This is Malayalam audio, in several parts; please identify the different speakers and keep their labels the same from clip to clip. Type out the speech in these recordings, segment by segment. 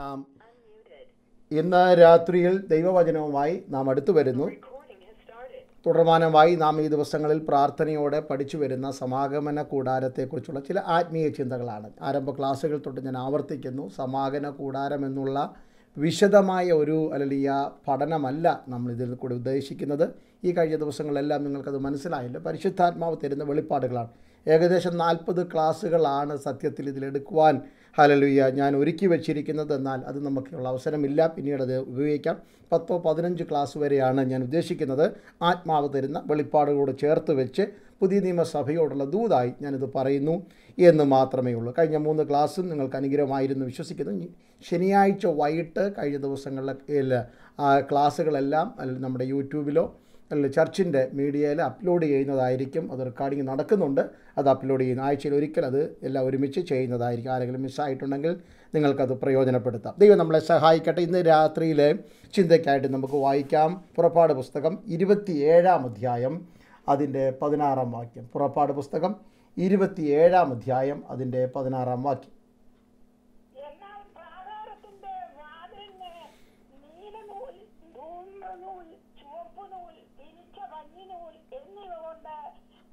Speaker 1: നാം ഇന്ന് രാത്രിയിൽ ദൈവവചനവുമായി നാം അടുത്തു വരുന്നു തുടർമാനമായി നാം ഈ ദിവസങ്ങളിൽ പ്രാർത്ഥനയോടെ പഠിച്ചു വരുന്ന സമാഗമന കൂടാരത്തെക്കുറിച്ചുള്ള ചില ആത്മീയ ചിന്തകളാണ് ആരംഭ ക്ലാസ്സുകൾ തൊട്ട് ഞാൻ ആവർത്തിക്കുന്നു സമാഗമന കൂടാരം എന്നുള്ള വിശദമായ ഒരു അലലിയ പഠനമല്ല നമ്മൾ ഇതിൽ കൂടി ഉദ്ദേശിക്കുന്നത് ഈ കഴിഞ്ഞ ദിവസങ്ങളെല്ലാം നിങ്ങൾക്കത് മനസ്സിലായില്ല പരിശുദ്ധാത്മാവ് തരുന്ന വെളിപ്പാടുകളാണ് ഏകദേശം നാൽപ്പത് ക്ലാസ്സുകളാണ് സത്യത്തിൽ ഇതിലെടുക്കുവാൻ ഹലലുയ്യ ഞാൻ ഒരുക്കി വെച്ചിരിക്കുന്നത് എന്നാൽ അത് നമുക്കുള്ള അവസരമില്ല പിന്നീട് അത് ഉപയോഗിക്കാം പത്തോ പതിനഞ്ച് ക്ലാസ് വരെയാണ് ഞാൻ ഉദ്ദേശിക്കുന്നത് ആത്മാവ് തരുന്ന വെളിപ്പാടുകളോട് ചേർത്ത് വെച്ച് പുതിയ നിയമസഭയോടുള്ള ദൂതായി ഞാനിത് പറയുന്നു എന്ന് മാത്രമേ ഉള്ളൂ കഴിഞ്ഞ മൂന്ന് ക്ലാസ്സും നിങ്ങൾക്ക് അനുഗ്രഹമായിരുന്നു വിശ്വസിക്കുന്നു ശനിയാഴ്ച വൈകിട്ട് കഴിഞ്ഞ ദിവസങ്ങളിലെ ക്ലാസ്സുകളെല്ലാം നമ്മുടെ യൂട്യൂബിലോ അല്ല ചർച്ചിൻ്റെ മീഡിയയിൽ അപ്ലോഡ് ചെയ്യുന്നതായിരിക്കും അത് റെക്കോർഡിങ് നടക്കുന്നുണ്ട് അത് അപ്ലോഡ് ചെയ്യുന്ന ആഴ്ചയിൽ ഒരിക്കൽ അത് എല്ലാം ഒരുമിച്ച് ചെയ്യുന്നതായിരിക്കും ആരെങ്കിലും മിസ്സായിട്ടുണ്ടെങ്കിൽ നിങ്ങൾക്കത് പ്രയോജനപ്പെടുത്താം ദൈവം നമ്മളെ സഹായിക്കട്ടെ ഇന്ന് രാത്രിയിലെ ചിന്തയ്ക്കായിട്ട് നമുക്ക് വായിക്കാം പുറപ്പാട് പുസ്തകം ഏഴാം അധ്യായം അതിൻ്റെ പതിനാറാം വാക്യം പുറപ്പാട് പുസ്തകം ഇരുപത്തിയേഴാം അധ്യായം അതിൻ്റെ പതിനാറാം വാക്യം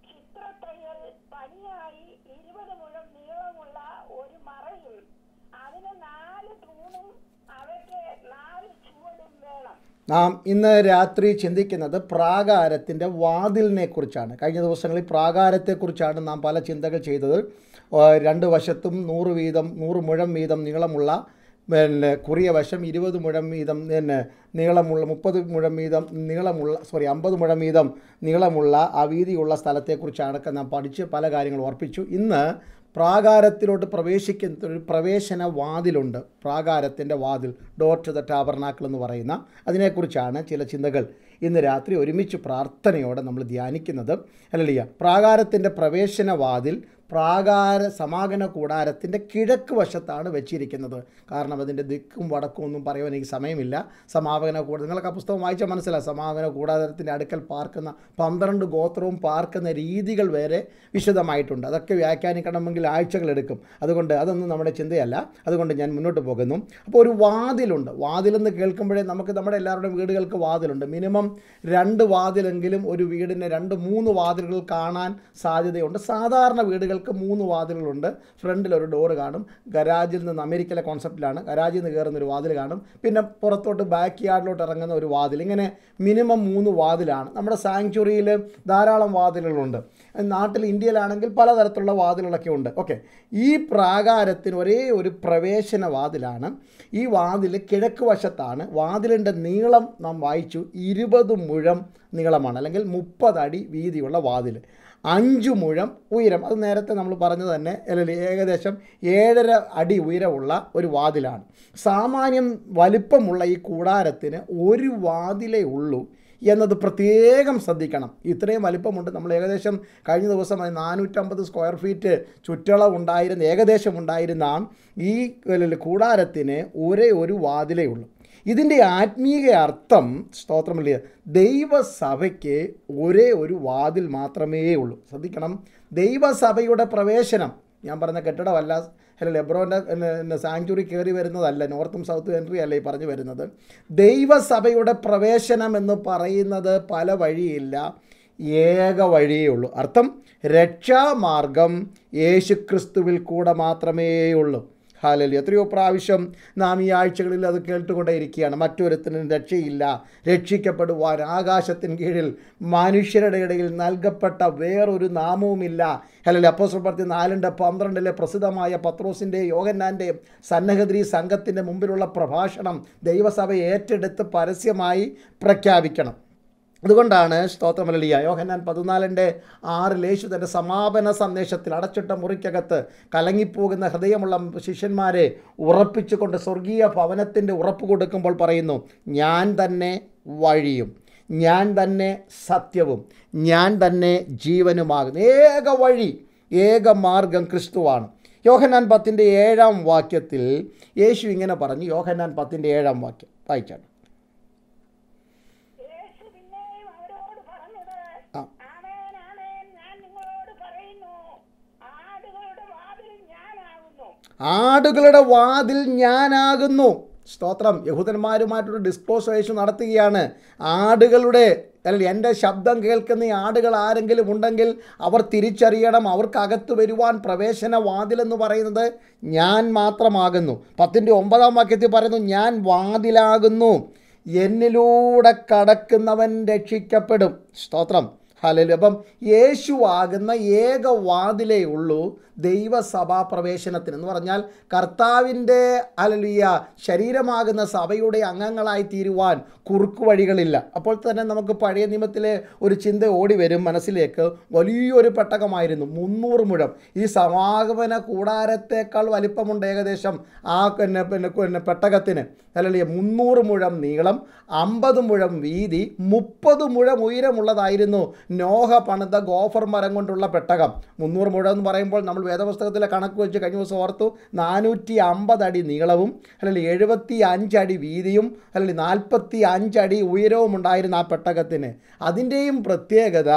Speaker 2: ചിത്രത്തയ്യൽ പണിയായി ഇരുപത് മുഴം നീളമുള്ള ഒരു മറയിൽ അതിന്
Speaker 1: നാല് തൂണും അവയ്ക്ക് നാല് ചുവടും വേണം നാം ഇന്ന് രാത്രി ചിന്തിക്കുന്നത് പ്രാകാരത്തിൻ്റെ വാതിലിനെ കുറിച്ചാണ് കഴിഞ്ഞ ദിവസങ്ങളിൽ പ്രാകാരത്തെക്കുറിച്ചാണ് നാം പല ചിന്തകൾ ചെയ്തത് രണ്ട് വശത്തും നൂറ് വീതം നൂറ് മുഴം വീതം നീളമുള്ള പിന്നെ കുറിയ വശം ഇരുപത് മുഴം വീതം പിന്നെ നീളമുള്ള മുപ്പത് മുഴം വീതം നീളമുള്ള സോറി അമ്പത് മുഴം വീതം നീളമുള്ള ആ വീതിയുള്ള സ്ഥലത്തെക്കുറിച്ചാണൊക്കെ നാം പഠിച്ച് പല കാര്യങ്ങൾ ഓർപ്പിച്ചു ഇന്ന് പ്രാകാരത്തിലോട്ട് പ്രവേശിക്കുന്ന ഒരു പ്രവേശന വാതിലുണ്ട് പ്രാകാരത്തിൻ്റെ വാതിൽ ഡോർ ടു ദ ടാബർനാക്കൽ എന്ന് പറയുന്ന അതിനെക്കുറിച്ചാണ് ചില ചിന്തകൾ ഇന്ന് രാത്രി ഒരുമിച്ച് പ്രാർത്ഥനയോടെ നമ്മൾ ധ്യാനിക്കുന്നത് അല്ലല്ല പ്രാകാരത്തിൻ്റെ പ്രവേശന വാതിൽ പ്രാകാര സമാഗമന കൂടാരത്തിൻ്റെ കിഴക്ക് വശത്താണ് വെച്ചിരിക്കുന്നത് കാരണം അതിൻ്റെ ദിക്കും വടക്കും ഒന്നും പറയുവാൻ എനിക്ക് സമയമില്ല സമാപന കൂട നിങ്ങൾക്ക് ആ പുസ്തകം വായിച്ചാൽ മനസ്സിലായി സമാപന കൂടാരത്തിൻ്റെ അടുക്കൽ പാർക്കുന്ന പന്ത്രണ്ട് ഗോത്രവും പാർക്കുന്ന രീതികൾ വരെ വിശദമായിട്ടുണ്ട് അതൊക്കെ വ്യാഖ്യാനിക്കണമെങ്കിൽ എടുക്കും അതുകൊണ്ട് അതൊന്നും നമ്മുടെ ചിന്തയല്ല അതുകൊണ്ട് ഞാൻ മുന്നോട്ട് പോകുന്നു അപ്പോൾ ഒരു വാതിലുണ്ട് വാതിലെന്ന് കേൾക്കുമ്പോഴേ നമുക്ക് നമ്മുടെ എല്ലാവരുടെയും വീടുകൾക്ക് വാതിലുണ്ട് മിനിമം രണ്ട് വാതിലെങ്കിലും ഒരു വീടിൻ്റെ രണ്ട് മൂന്ന് വാതിലുകൾ കാണാൻ സാധ്യതയുണ്ട് സാധാരണ വീടുകൾ നിങ്ങൾക്ക് മൂന്ന് വാതിലുകളുണ്ട് ഫ്രണ്ടിൽ ഒരു ഡോറ് കാണും ഗരാജിൽ നിന്ന് അമേരിക്കയിലെ കോൺസെപ്റ്റിലാണ് ഗരാജിൽ നിന്ന് കയറുന്ന ഒരു വാതിൽ കാണും പിന്നെ പുറത്തോട്ട് ബാക്ക് യാർഡിലോട്ട് ഇറങ്ങുന്ന ഒരു വാതിൽ ഇങ്ങനെ മിനിമം മൂന്ന് വാതിലാണ് നമ്മുടെ സാങ്ച്വറിയിൽ ധാരാളം വാതിലുകളുണ്ട് നാട്ടിൽ ഇന്ത്യയിലാണെങ്കിൽ പലതരത്തിലുള്ള വാതിലുകളൊക്കെ ഉണ്ട് ഓക്കെ ഈ പ്രാകാരത്തിന് ഒരേ ഒരു പ്രവേശന വാതിലാണ് ഈ വാതിൽ കിഴക്ക് വശത്താണ് വാതിലിൻ്റെ നീളം നാം വായിച്ചു ഇരുപത് മുഴം നീളമാണ് അല്ലെങ്കിൽ മുപ്പതടി അടി വീതിയുള്ള വാതിൽ അഞ്ച് മുഴം ഉയരം അത് നേരത്തെ നമ്മൾ പറഞ്ഞു തന്നെ അല്ലെങ്കിൽ ഏകദേശം ഏഴര അടി ഉയരമുള്ള ഒരു വാതിലാണ് സാമാന്യം വലിപ്പമുള്ള ഈ കൂടാരത്തിന് ഒരു വാതിലേ ഉള്ളൂ എന്നത് പ്രത്യേകം ശ്രദ്ധിക്കണം ഇത്രയും വലിപ്പമുണ്ട് നമ്മൾ ഏകദേശം കഴിഞ്ഞ ദിവസം നാനൂറ്റമ്പത് സ്ക്വയർ ഫീറ്റ് ചുറ്റളവ് ഉണ്ടായിരുന്ന ഏകദേശം ഉണ്ടായിരുന്ന ഈ കൂടാരത്തിന് ഒരേ ഒരു വാതിലേ ഉള്ളൂ ഇതിൻ്റെ ആത്മീയ അർത്ഥം സ്തോത്രമല്ല ദൈവസഭയ്ക്ക് ഒരേ ഒരു വാതിൽ മാത്രമേ ഉള്ളൂ ശ്രദ്ധിക്കണം ദൈവസഭയുടെ പ്രവേശനം ഞാൻ പറഞ്ഞ കെട്ടിടമല്ല അല്ല ലെബ്രോൻ്റെ പിന്നെ സാങ്ച്വറി കയറി വരുന്നതല്ല നോർത്തും സൗത്തും എൻട്രി അല്ല ഈ പറഞ്ഞു വരുന്നത് ദൈവസഭയുടെ പ്രവേശനം എന്ന് പറയുന്നത് പല വഴിയില്ല ഏക വഴിയേ ഉള്ളൂ അർത്ഥം രക്ഷാമാർഗം യേശുക്രിസ്തുവിൽ കൂടെ മാത്രമേ ഉള്ളൂ ഹാലലി എത്രയോ പ്രാവശ്യം നാം ഈ ആഴ്ചകളിൽ അത് കേട്ടുകൊണ്ടേയിരിക്കുകയാണ് മറ്റൊരുത്തിനും രക്ഷയില്ല രക്ഷിക്കപ്പെടുവാൻ ആകാശത്തിന് കീഴിൽ മനുഷ്യരുടെ ഇടയിൽ നൽകപ്പെട്ട വേറൊരു നാമവുമില്ല അപ്പോസ് പ്രവർത്തി നാലിൻ്റെ പന്ത്രണ്ടിലെ പ്രസിദ്ധമായ പത്രോസിൻ്റെ യോഗന്നാൻ്റെ സന്നഹദ്രി സംഘത്തിൻ്റെ മുമ്പിലുള്ള പ്രഭാഷണം ദൈവസഭ ഏറ്റെടുത്ത് പരസ്യമായി പ്രഖ്യാപിക്കണം അതുകൊണ്ടാണ് സ്തോത്രമലിയ യോഹന്നാൻ പതിനാലിൻ്റെ ആറിൽ യേശു തൻ്റെ സമാപന സന്ദേശത്തിൽ അടച്ചിട്ട മുറിക്കകത്ത് കലങ്ങിപ്പോകുന്ന ഹൃദയമുള്ള ശിഷ്യന്മാരെ ഉറപ്പിച്ചുകൊണ്ട് സ്വർഗീയ ഭവനത്തിൻ്റെ ഉറപ്പ് കൊടുക്കുമ്പോൾ പറയുന്നു ഞാൻ തന്നെ വഴിയും ഞാൻ തന്നെ സത്യവും ഞാൻ തന്നെ ജീവനുമാകുന്നു ഏക വഴി ഏക മാർഗം ക്രിസ്തുവാണ് യോഹനാൻ പത്തിൻ്റെ ഏഴാം വാക്യത്തിൽ യേശു ഇങ്ങനെ പറഞ്ഞു യോഹനാൻ പത്തിൻ്റെ ഏഴാം വാക്യം വായിച്ചാണ് ആടുകളുടെ വാതിൽ ഞാനാകുന്നു സ്തോത്രം യഹൂദന്മാരുമായിട്ടൊരു ഡിസ്പോസേഷൻ നടത്തുകയാണ് ആടുകളുടെ അല്ലെങ്കിൽ എൻ്റെ ശബ്ദം കേൾക്കുന്ന ഈ ആടുകൾ ആരെങ്കിലും ഉണ്ടെങ്കിൽ അവർ തിരിച്ചറിയണം അവർക്കകത്ത് വരുവാൻ പ്രവേശന വാതിലെന്ന് പറയുന്നത് ഞാൻ മാത്രമാകുന്നു പത്തിൻ്റെ ഒമ്പതാം വാക്യത്തിൽ പറയുന്നു ഞാൻ വാതിലാകുന്നു എന്നിലൂടെ കടക്കുന്നവൻ രക്ഷിക്കപ്പെടും സ്തോത്രം ഹലലു അപ്പം യേശുവാകുന്ന ഏക വാതിലേ ഉള്ളൂ ദൈവസഭാ പ്രവേശനത്തിന് എന്ന് പറഞ്ഞാൽ കർത്താവിൻ്റെ അലലിയ ശരീരമാകുന്ന സഭയുടെ അംഗങ്ങളായി തീരുവാൻ കുറുക്ക് വഴികളില്ല അപ്പോൾ തന്നെ നമുക്ക് പഴയ നിയമത്തിലെ ഒരു ചിന്ത ഓടി വരും മനസ്സിലേക്ക് വലിയൊരു പെട്ടകമായിരുന്നു മുന്നൂറ് മുഴം ഈ സമാഗമന കൂടാരത്തേക്കാൾ വലിപ്പമുണ്ട് ഏകദേശം ആ പിന്നെ പിന്നെ പെട്ടകത്തിന് അലലിയ മുന്നൂറ് മുഴം നീളം അമ്പത് മുഴം വീതി മുപ്പത് മുഴം ഉയരമുള്ളതായിരുന്നു നോഹ പണിത ഗോഫർ മരം കൊണ്ടുള്ള പെട്ടകം മുന്നൂറ് മുഴം എന്ന് പറയുമ്പോൾ നമ്മൾ വേദപുസ്തകത്തിലെ കണക്ക് വെച്ച് കഴിഞ്ഞ ദിവസം ഓർത്തു നാനൂറ്റി അമ്പത് അടി നീളവും അല്ലെങ്കിൽ എഴുപത്തി അഞ്ചടി വീതിയും അല്ലെങ്കിൽ നാൽപ്പത്തി അഞ്ചടി ഉയരവും ഉണ്ടായിരുന്ന ആ പെട്ടകത്തിന് അതിൻ്റെയും പ്രത്യേകത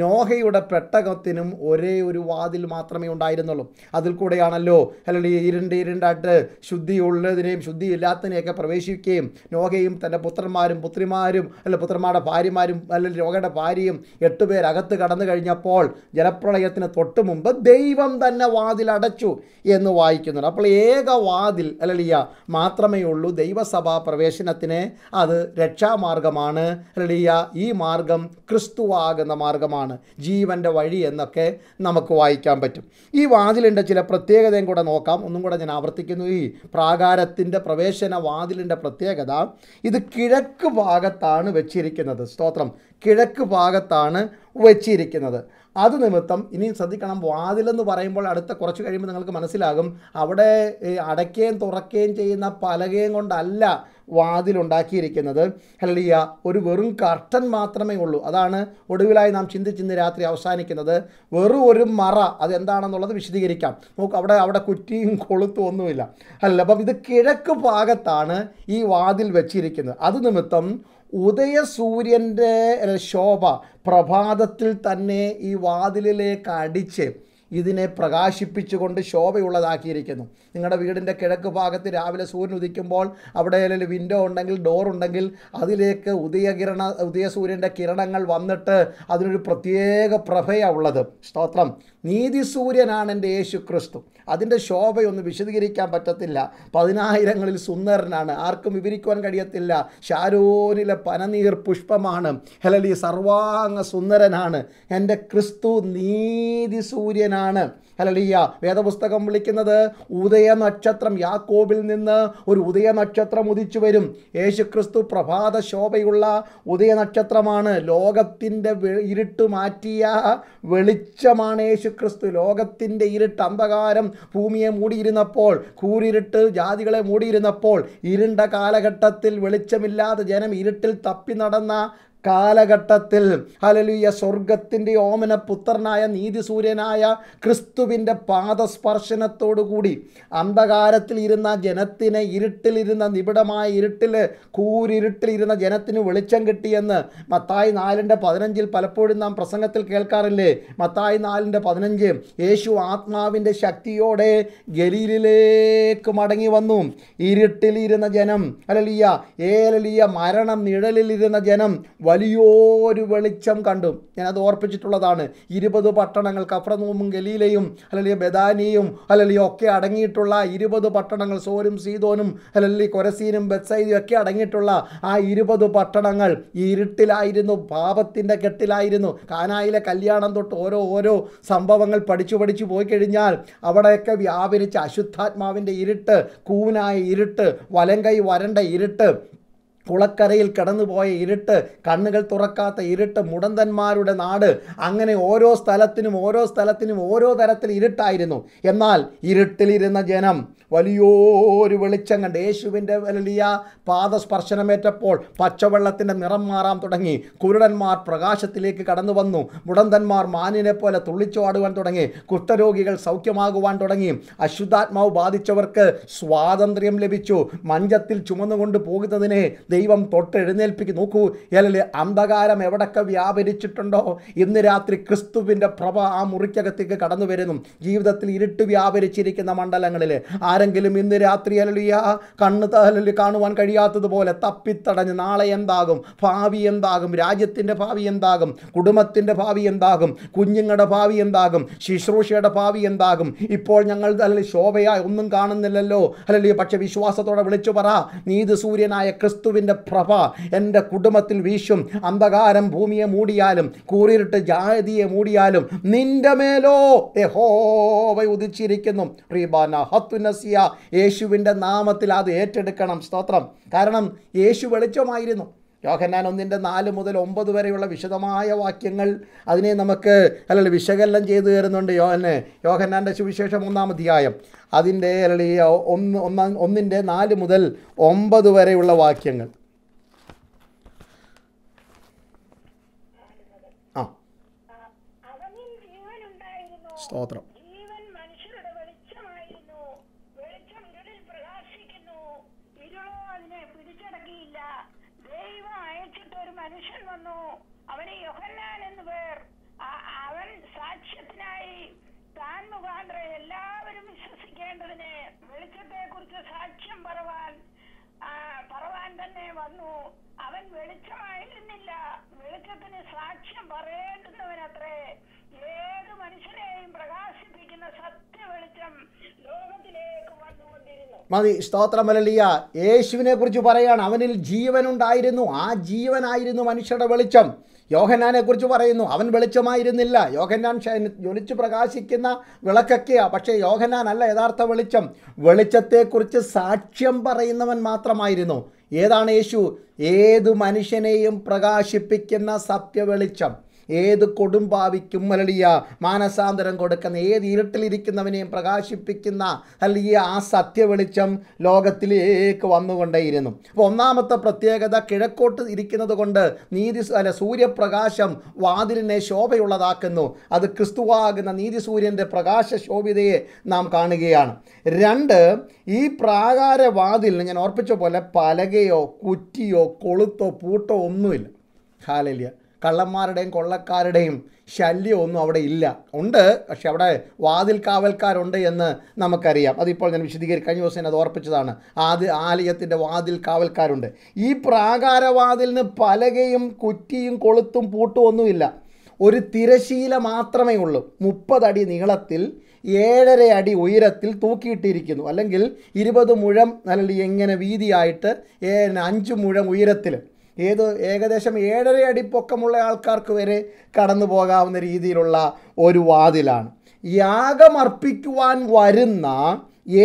Speaker 1: നോഹയുടെ പെട്ടകത്തിനും ഒരേ ഒരു വാതിൽ മാത്രമേ ഉണ്ടായിരുന്നുള്ളൂ അതിൽ കൂടെയാണല്ലോ അല്ലെങ്കിൽ ഇരുണ്ട് ഇരുണ്ടായിട്ട് ശുദ്ധിയുള്ളതിനെയും ഇല്ലാത്തതിനെയൊക്കെ പ്രവേശിക്കുകയും നോഹയും തൻ്റെ പുത്രന്മാരും പുത്രിമാരും അല്ല പുത്രന്മാരുടെ ഭാര്യമാരും അല്ലെങ്കിൽ നോഹയുടെ ഭാര്യയും എട്ടുപേരകത്ത് കടന്നു കഴിഞ്ഞപ്പോൾ ജലപ്രളയത്തിന് തൊട്ട് മുമ്പ് ദൈവം തന്നെ വാതിൽ അടച്ചു എന്ന് വായിക്കുന്നുണ്ട് അപ്പോൾ ഏക വാതിൽ അല്ലലിയ മാത്രമേ ഉള്ളൂ ദൈവസഭാ പ്രവേശനത്തിന് അത് രക്ഷാമാർഗമാണ് അല്ലലിയ ഈ മാർഗം ക്രിസ്തുവാകുന്ന മാർഗമാണ് വാതിലുമാണ് ജീവൻ്റെ വഴി എന്നൊക്കെ നമുക്ക് വായിക്കാൻ പറ്റും ഈ വാതിലിൻ്റെ ചില പ്രത്യേകതയും കൂടെ നോക്കാം ഒന്നും കൂടെ ഞാൻ ആവർത്തിക്കുന്നു ഈ പ്രാകാരത്തിൻ്റെ പ്രവേശന വാതിലിൻ്റെ പ്രത്യേകത ഇത് കിഴക്ക് ഭാഗത്താണ് വെച്ചിരിക്കുന്നത് സ്തോത്രം കിഴക്ക് ഭാഗത്താണ് വെച്ചിരിക്കുന്നത് അത് നിമിത്തം ഇനിയും ശ്രദ്ധിക്കണം വാതിലെന്ന് പറയുമ്പോൾ അടുത്ത കുറച്ച് കഴിയുമ്പോൾ നിങ്ങൾക്ക് മനസ്സിലാകും അവിടെ അടയ്ക്കുകയും തുറക്കുകയും ചെയ്യുന്ന പലകയും കൊണ്ടല്ല വാതിലുണ്ടാക്കിയിരിക്കുന്നത് ഹലിയ ഒരു വെറും കർട്ടൻ മാത്രമേ ഉള്ളൂ അതാണ് ഒടുവിലായി നാം ചിന്തിച്ചിന്ന് രാത്രി അവസാനിക്കുന്നത് വെറും ഒരു മറ അതെന്താണെന്നുള്ളത് വിശദീകരിക്കാം നമുക്ക് അവിടെ അവിടെ കുറ്റിയും കൊളുത്തും ഒന്നുമില്ല അല്ല അപ്പം ഇത് കിഴക്ക് ഭാഗത്താണ് ഈ വാതിൽ വെച്ചിരിക്കുന്നത് അത് നിമിത്തം ഉദയസൂര്യൻ്റെ ശോഭ പ്രഭാതത്തിൽ തന്നെ ഈ വാതിലിലേക്ക് അടിച്ച് ഇതിനെ പ്രകാശിപ്പിച്ചുകൊണ്ട് ശോഭയുള്ളതാക്കിയിരിക്കുന്നു നിങ്ങളുടെ വീടിൻ്റെ കിഴക്ക് ഭാഗത്ത് രാവിലെ സൂര്യൻ ഉദിക്കുമ്പോൾ അവിടെ വിൻഡോ ഉണ്ടെങ്കിൽ ഡോർ ഉണ്ടെങ്കിൽ അതിലേക്ക് ഉദയകിരണ ഉദയസൂര്യൻ്റെ കിരണങ്ങൾ വന്നിട്ട് അതിനൊരു പ്രത്യേക പ്രഭയാണ് ഉള്ളത് സ്തോത്രം നീതിസൂര്യനാണ് എൻ്റെ യേശു ക്രിസ്തു അതിൻ്റെ ശോഭയൊന്നും വിശദീകരിക്കാൻ പറ്റത്തില്ല പതിനായിരങ്ങളിൽ സുന്ദരനാണ് ആർക്കും വിവരിക്കുവാൻ കഴിയത്തില്ല ഷാരോനിലെ പനനീർ പുഷ്പമാണ് ഹലലി സർവാംഗ സുന്ദരനാണ് എൻ്റെ ക്രിസ്തു നീതിസൂര്യനാണ് അല്ലല്ലയ്യ വേദപുസ്തകം വിളിക്കുന്നത് ഉദയ നക്ഷത്രം യാക്കോബിൽ നിന്ന് ഒരു ഉദയ നക്ഷത്രം ഉദിച്ചു വരും യേശുക്രിസ്തു പ്രഭാത ശോഭയുള്ള ഉദയ നക്ഷത്രമാണ് ലോകത്തിൻ്റെ ഇരുട്ട് മാറ്റിയ വെളിച്ചമാണ് യേശുക്രിസ്തു ലോകത്തിൻ്റെ ഇരുട്ട് അന്ധകാരം ഭൂമിയെ മൂടിയിരുന്നപ്പോൾ കൂരിരുട്ട് ജാതികളെ മൂടിയിരുന്നപ്പോൾ ഇരുണ്ട കാലഘട്ടത്തിൽ വെളിച്ചമില്ലാതെ ജനം ഇരുട്ടിൽ തപ്പി നടന്ന കാലഘട്ടത്തിൽ ഹലലുയ സ്വർഗത്തിൻ്റെ ഓമന പുത്രനായ നീതിസൂര്യനായ ക്രിസ്തുവിൻ്റെ പാദസ്പർശനത്തോടുകൂടി അന്ധകാരത്തിൽ ഇരുന്ന ജനത്തിനെ ഇരുട്ടിലിരുന്ന നിബിഡമായ ഇരുട്ടിൽ കൂരിരുട്ടിലിരുന്ന ജനത്തിന് വെളിച്ചം കിട്ടിയെന്ന് മത്തായി നാലിൻ്റെ പതിനഞ്ചിൽ പലപ്പോഴും നാം പ്രസംഗത്തിൽ കേൾക്കാറില്ലേ മത്തായി നാലിൻ്റെ പതിനഞ്ച് യേശു ആത്മാവിൻ്റെ ശക്തിയോടെ ഗലീലിലേക്ക് മടങ്ങി വന്നു ഇരുട്ടിലിരുന്ന ജനം ഹലലിയ ഏലലിയ മരണം നിഴലിലിരുന്ന ജനം വലിയൊരു വെളിച്ചം കണ്ടു അത് ഓർപ്പിച്ചിട്ടുള്ളതാണ് ഇരുപത് പട്ടണങ്ങൾ കഫ്രനൂമും ഗലീലയും അല്ലെങ്കിൽ ബദാനിയും അല്ലെങ്കിൽ ഒക്കെ അടങ്ങിയിട്ടുള്ള ഇരുപത് പട്ടണങ്ങൾ സോരും സീതോനും അല്ലെങ്കിൽ കൊരസീനും ബെത്സൈദും ഒക്കെ അടങ്ങിയിട്ടുള്ള ആ ഇരുപത് പട്ടണങ്ങൾ ഇരുട്ടിലായിരുന്നു പാപത്തിൻ്റെ കെട്ടിലായിരുന്നു കാനായിലെ കല്യാണം തൊട്ട് ഓരോ ഓരോ സംഭവങ്ങൾ പഠിച്ചു പഠിച്ചു പോയി കഴിഞ്ഞാൽ അവിടെയൊക്കെ വ്യാപരിച്ച അശുദ്ധാത്മാവിൻ്റെ ഇരുട്ട് കൂനായ ഇരുട്ട് വലങ്കൈ വരണ്ട ഇരുട്ട് കുളക്കരയിൽ കടന്നുപോയ ഇരുട്ട് കണ്ണുകൾ തുറക്കാത്ത ഇരുട്ട് മുടന്തന്മാരുടെ നാട് അങ്ങനെ ഓരോ സ്ഥലത്തിനും ഓരോ സ്ഥലത്തിനും ഓരോ തരത്തിൽ ഇരുട്ടായിരുന്നു എന്നാൽ ഇരുട്ടിലിരുന്ന ജനം വലിയൊരു വെളിച്ചം കണ്ട് യേശുവിൻ്റെ വലിയ പാദസ്പർശനമേറ്റപ്പോൾ പച്ചവെള്ളത്തിൻ്റെ നിറം മാറാൻ തുടങ്ങി കുരുടന്മാർ പ്രകാശത്തിലേക്ക് കടന്നു വന്നു മുടന്തന്മാർ മാനിനെ പോലെ തുള്ളിച്ചാടുവാൻ തുടങ്ങി കുഷ്ഠരോഗികൾ സൗഖ്യമാകുവാൻ തുടങ്ങി അശുദ്ധാത്മാവ് ബാധിച്ചവർക്ക് സ്വാതന്ത്ര്യം ലഭിച്ചു മഞ്ചത്തിൽ ചുമന്നുകൊണ്ട് പോകുന്നതിനെ ദൈവം തൊട്ടെഴുന്നേൽപ്പിക്കും നോക്കൂ അല്ലെങ്കിൽ അന്ധകാരം എവിടൊക്കെ വ്യാപരിച്ചിട്ടുണ്ടോ ഇന്ന് രാത്രി ക്രിസ്തുവിൻ്റെ പ്രഭ ആ മുറിക്കകത്തേക്ക് കടന്നു വരുന്നു ജീവിതത്തിൽ ഇരുട്ട് വ്യാപരിച്ചിരിക്കുന്ന മണ്ഡലങ്ങളിൽ ആര ആരെങ്കിലും ഇന്ന് രാത്രി അലലിയ കണ്ണ് തലലി കാണുവാൻ കഴിയാത്തതുപോലെ തപ്പിത്തടഞ്ഞ് നാളെ എന്താകും ഭാവി എന്താകും രാജ്യത്തിൻ്റെ ഭാവി എന്താകും കുടുംബത്തിൻ്റെ ഭാവി എന്താകും കുഞ്ഞുങ്ങളുടെ ഭാവി എന്താകും ശുശ്രൂഷയുടെ ഭാവി എന്താകും ഇപ്പോൾ ഞങ്ങൾ അല്ലെങ്കിൽ ശോഭയായി ഒന്നും കാണുന്നില്ലല്ലോ അല്ലെങ്കിൽ പക്ഷെ വിശ്വാസത്തോടെ വിളിച്ചു പറ നീത് സൂര്യനായ ക്രിസ്തുവിൻ്റെ പ്രഭ എൻ്റെ കുടുംബത്തിൽ വീശും അന്ധകാരം ഭൂമിയെ മൂടിയാലും കൂറിയിട്ട് ജാതിയെ മൂടിയാലും നിന്റെ മേലോ യഹോവ ഉദിച്ചിരിക്കുന്നു റീബാന ഹത്തുനസി നൽകിയ യേശുവിൻ്റെ നാമത്തിൽ അത് ഏറ്റെടുക്കണം സ്തോത്രം കാരണം യേശു വെളിച്ചമായിരുന്നു യോഹന്നാൻ ഒന്നിൻ്റെ നാല് മുതൽ ഒമ്പത് വരെയുള്ള വിശദമായ വാക്യങ്ങൾ അതിനെ നമുക്ക് അല്ലെങ്കിൽ വിശകലനം ചെയ്തു തരുന്നുണ്ട് യോഹന്നെ യോഹന്നാൻ്റെ സുവിശേഷം ഒന്നാം അധ്യായം അതിൻ്റെ അല്ലെങ്കിൽ ഒന്ന് ഒന്നാം ഒന്നിൻ്റെ നാല് മുതൽ ഒമ്പത് വരെയുള്ള വാക്യങ്ങൾ ആ സ്തോത്രം
Speaker 2: മനുഷ്യൻ വന്നു അവന് യോഹന്നാൻ എന്ന് പേർ അവൻ സാക്ഷ്യത്തിനായി താൻ മുഖാന്തരം എല്ലാവരും വിശ്വസിക്കേണ്ടതിന് വെളിച്ചത്തെ കുറിച്ച് സാക്ഷ്യം പറവാൻ പറവാൻ തന്നെ വന്നു അവൻ വെളിച്ചമായിരുന്നില്ല വെളിച്ചത്തിന് സാക്ഷ്യം പറയേണ്ടുന്നവനത്രേ ഏത് മനുഷ്യരെയും
Speaker 1: പ്രകാശിപ്പിക്കുന്ന സത്യ വെളിച്ചം ലോകത്തിലേക്ക് വന്നുകൊണ്ടിരുന്നു മതി സ്തോത്രമലലിയ യേശുവിനെ കുറിച്ച് പറയാണ് അവനിൽ ജീവനുണ്ടായിരുന്നു ആ ജീവനായിരുന്നു മനുഷ്യരുടെ വെളിച്ചം കുറിച്ച് പറയുന്നു അവൻ വെളിച്ചമായിരുന്നില്ല യോഹനാൻ ജ്വലിച്ചു പ്രകാശിക്കുന്ന വിളക്കൊക്കെയാ പക്ഷേ യോഹനാൻ അല്ല യഥാർത്ഥ വെളിച്ചം വെളിച്ചത്തെക്കുറിച്ച് സാക്ഷ്യം പറയുന്നവൻ മാത്രമായിരുന്നു ഏതാണ് യേശു ഏതു മനുഷ്യനെയും പ്രകാശിപ്പിക്കുന്ന സത്യവെളിച്ചം ഏത് കൊടുമ്പാവിക്കും അലളിയ മാനസാന്തരം കൊടുക്കുന്ന ഏത് ഇരുട്ടിലിരിക്കുന്നവനെയും പ്രകാശിപ്പിക്കുന്ന അല്ലെങ്കിൽ ആ സത്യവെളിച്ചം ലോകത്തിലേക്ക് വന്നുകൊണ്ടേയിരുന്നു അപ്പോൾ ഒന്നാമത്തെ പ്രത്യേകത കിഴക്കോട്ട് ഇരിക്കുന്നത് കൊണ്ട് നീതി അല്ല സൂര്യപ്രകാശം വാതിലിനെ ശോഭയുള്ളതാക്കുന്നു അത് ക്രിസ്തുവാകുന്ന നീതി സൂര്യൻ്റെ പ്രകാശ ശോഭിതയെ നാം കാണുകയാണ് രണ്ട് ഈ പ്രാകാരവാതിലിന് ഞാൻ ഓർപ്പിച്ച പോലെ പലകയോ കുറ്റിയോ കൊളുത്തോ പൂട്ടോ ഒന്നുമില്ല ഹാലലിയ കള്ളന്മാരുടെയും കൊള്ളക്കാരുടെയും ശല്യമൊന്നും അവിടെ ഇല്ല ഉണ്ട് പക്ഷെ അവിടെ വാതിൽ കാവൽക്കാരുണ്ട് എന്ന് നമുക്കറിയാം അതിപ്പോൾ ഞാൻ വിശദീകരിക്കും കഴിഞ്ഞ ദിവസം അത് ഓർപ്പിച്ചതാണ് ആദ്യ ആലയത്തിൻ്റെ വാതിൽ കാവൽക്കാരുണ്ട് ഈ പ്രാകാരവാതിലിന് പലകയും കുറ്റിയും കൊളുത്തും ഒന്നുമില്ല ഒരു തിരശീല മാത്രമേ ഉള്ളൂ മുപ്പതടി നീളത്തിൽ ഏഴര അടി ഉയരത്തിൽ തൂക്കിയിട്ടിരിക്കുന്നു അല്ലെങ്കിൽ ഇരുപത് മുഴം അല്ലെങ്കിൽ എങ്ങനെ വീതിയായിട്ട് അഞ്ച് മുഴം ഉയരത്തിൽ ഏത് ഏകദേശം ഏഴര അടി പൊക്കമുള്ള ആൾക്കാർക്ക് വരെ കടന്നു പോകാവുന്ന രീതിയിലുള്ള ഒരു വാതിലാണ് യാഗമർപ്പിക്കുവാൻ വരുന്ന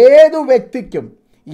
Speaker 1: ഏതു വ്യക്തിക്കും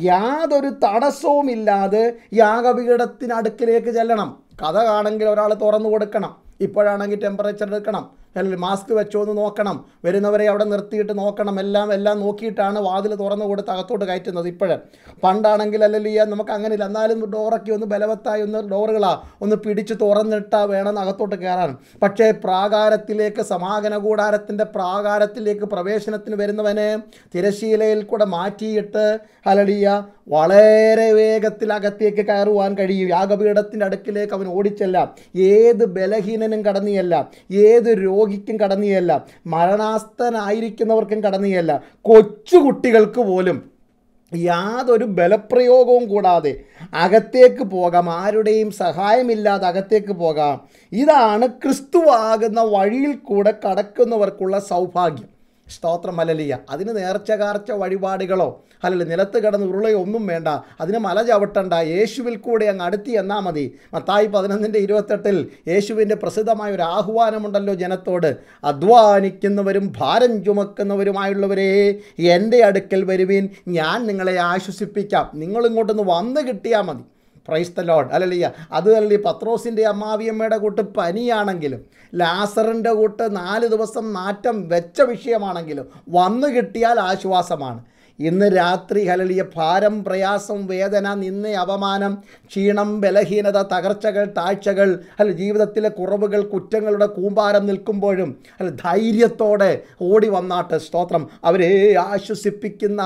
Speaker 1: യാതൊരു തടസ്സവുമില്ലാതെ യാഗപീഠത്തിനടുക്കിലേക്ക് ചെല്ലണം കഥ കാണെങ്കിൽ ഒരാൾ തുറന്നു കൊടുക്കണം ഇപ്പോഴാണെങ്കിൽ ടെമ്പറേച്ചർ എടുക്കണം അല്ലെങ്കിൽ മാസ്ക് വെച്ചോ എന്ന് നോക്കണം വരുന്നവരെ അവിടെ നിർത്തിയിട്ട് നോക്കണം എല്ലാം എല്ലാം നോക്കിയിട്ടാണ് വാതിൽ തുറന്നു കൊടുത്ത് അകത്തോട്ട് കയറ്റുന്നത് ഇപ്പോഴേ പണ്ടാണെങ്കിൽ അല്ലെങ്കിൽ നമുക്ക് അങ്ങനെ ഇല്ല എന്നാലും ഡോറൊക്കെ ഒന്ന് ബലവത്തായി ഒന്ന് ഡോറുകളാ ഒന്ന് പിടിച്ച് തുറന്നിട്ടാ വേണം അകത്തോട്ട് കയറാൻ പക്ഷേ പ്രാകാരത്തിലേക്ക് സമാഗമന കൂടാരത്തിൻ്റെ പ്രാകാരത്തിലേക്ക് പ്രവേശനത്തിന് വരുന്നവനെ തിരശീലയിൽ കൂടെ മാറ്റിയിട്ട് അലടിയ വളരെ വേഗത്തിൽ അകത്തേക്ക് കയറുവാൻ കഴിയും യാഗപീഠത്തിൻ്റെ അടുക്കിലേക്ക് അവൻ ഓടിച്ചല്ല ഏത് ബലഹീനനും കടന്നിയല്ല ഏത് രോഗിക്കും കടന്നിയല്ല മരണാസ്ഥനായിരിക്കുന്നവർക്കും കടന്നിയല്ല കൊച്ചുകുട്ടികൾക്ക് പോലും യാതൊരു ബലപ്രയോഗവും കൂടാതെ അകത്തേക്ക് പോകാം ആരുടെയും സഹായമില്ലാതെ അകത്തേക്ക് പോകാം ഇതാണ് ക്രിസ്തുവാകുന്ന വഴിയിൽ കൂടെ കടക്കുന്നവർക്കുള്ള സൗഭാഗ്യം സ്തോത്രം ഹലലിയ അതിന് നേർച്ച കാർച്ച വഴിപാടുകളോ അല്ലെങ്കിൽ നിലത്ത് കിടന്ന് ഉരുളയോ ഒന്നും വേണ്ട അതിന് മല ചവിട്ടണ്ട യേശുവിൽ കൂടെ അങ്ങ് അടുത്തി എന്നാൽ മതി മത്തായി പതിനൊന്നിൻ്റെ ഇരുപത്തെട്ടിൽ യേശുവിൻ്റെ പ്രസിദ്ധമായ ഒരു ആഹ്വാനമുണ്ടല്ലോ ജനത്തോട് അധ്വാനിക്കുന്നവരും ഭാരം ചുമക്കുന്നവരുമായുള്ളവരെ എൻ്റെ അടുക്കൽ വരുവീൻ ഞാൻ നിങ്ങളെ ആശ്വസിപ്പിക്കാം നിങ്ങളിങ്ങോട്ടൊന്ന് വന്നു കിട്ടിയാൽ മതി പ്രൈസ് ദ ലോഡ് അല്ലല്ല അത് അല്ല പത്രോസിൻ്റെ അമ്മാവിയമ്മയുടെ കൂട്ട് പനിയാണെങ്കിലും ലാസറിൻ്റെ കൂട്ട് നാല് ദിവസം നാറ്റം വെച്ച വിഷയമാണെങ്കിലും വന്നു കിട്ടിയാൽ ആശ്വാസമാണ് ഇന്ന് രാത്രി ഹലലിയ ഭാരം പ്രയാസം വേദന നിന്ന് അപമാനം ക്ഷീണം ബലഹീനത തകർച്ചകൾ താഴ്ചകൾ അല്ല ജീവിതത്തിലെ കുറവുകൾ കുറ്റങ്ങളുടെ കൂമ്പാരം നിൽക്കുമ്പോഴും അല്ല ധൈര്യത്തോടെ ഓടി വന്നാട്ട് സ്തോത്രം അവരെ ആശ്വസിപ്പിക്കുന്ന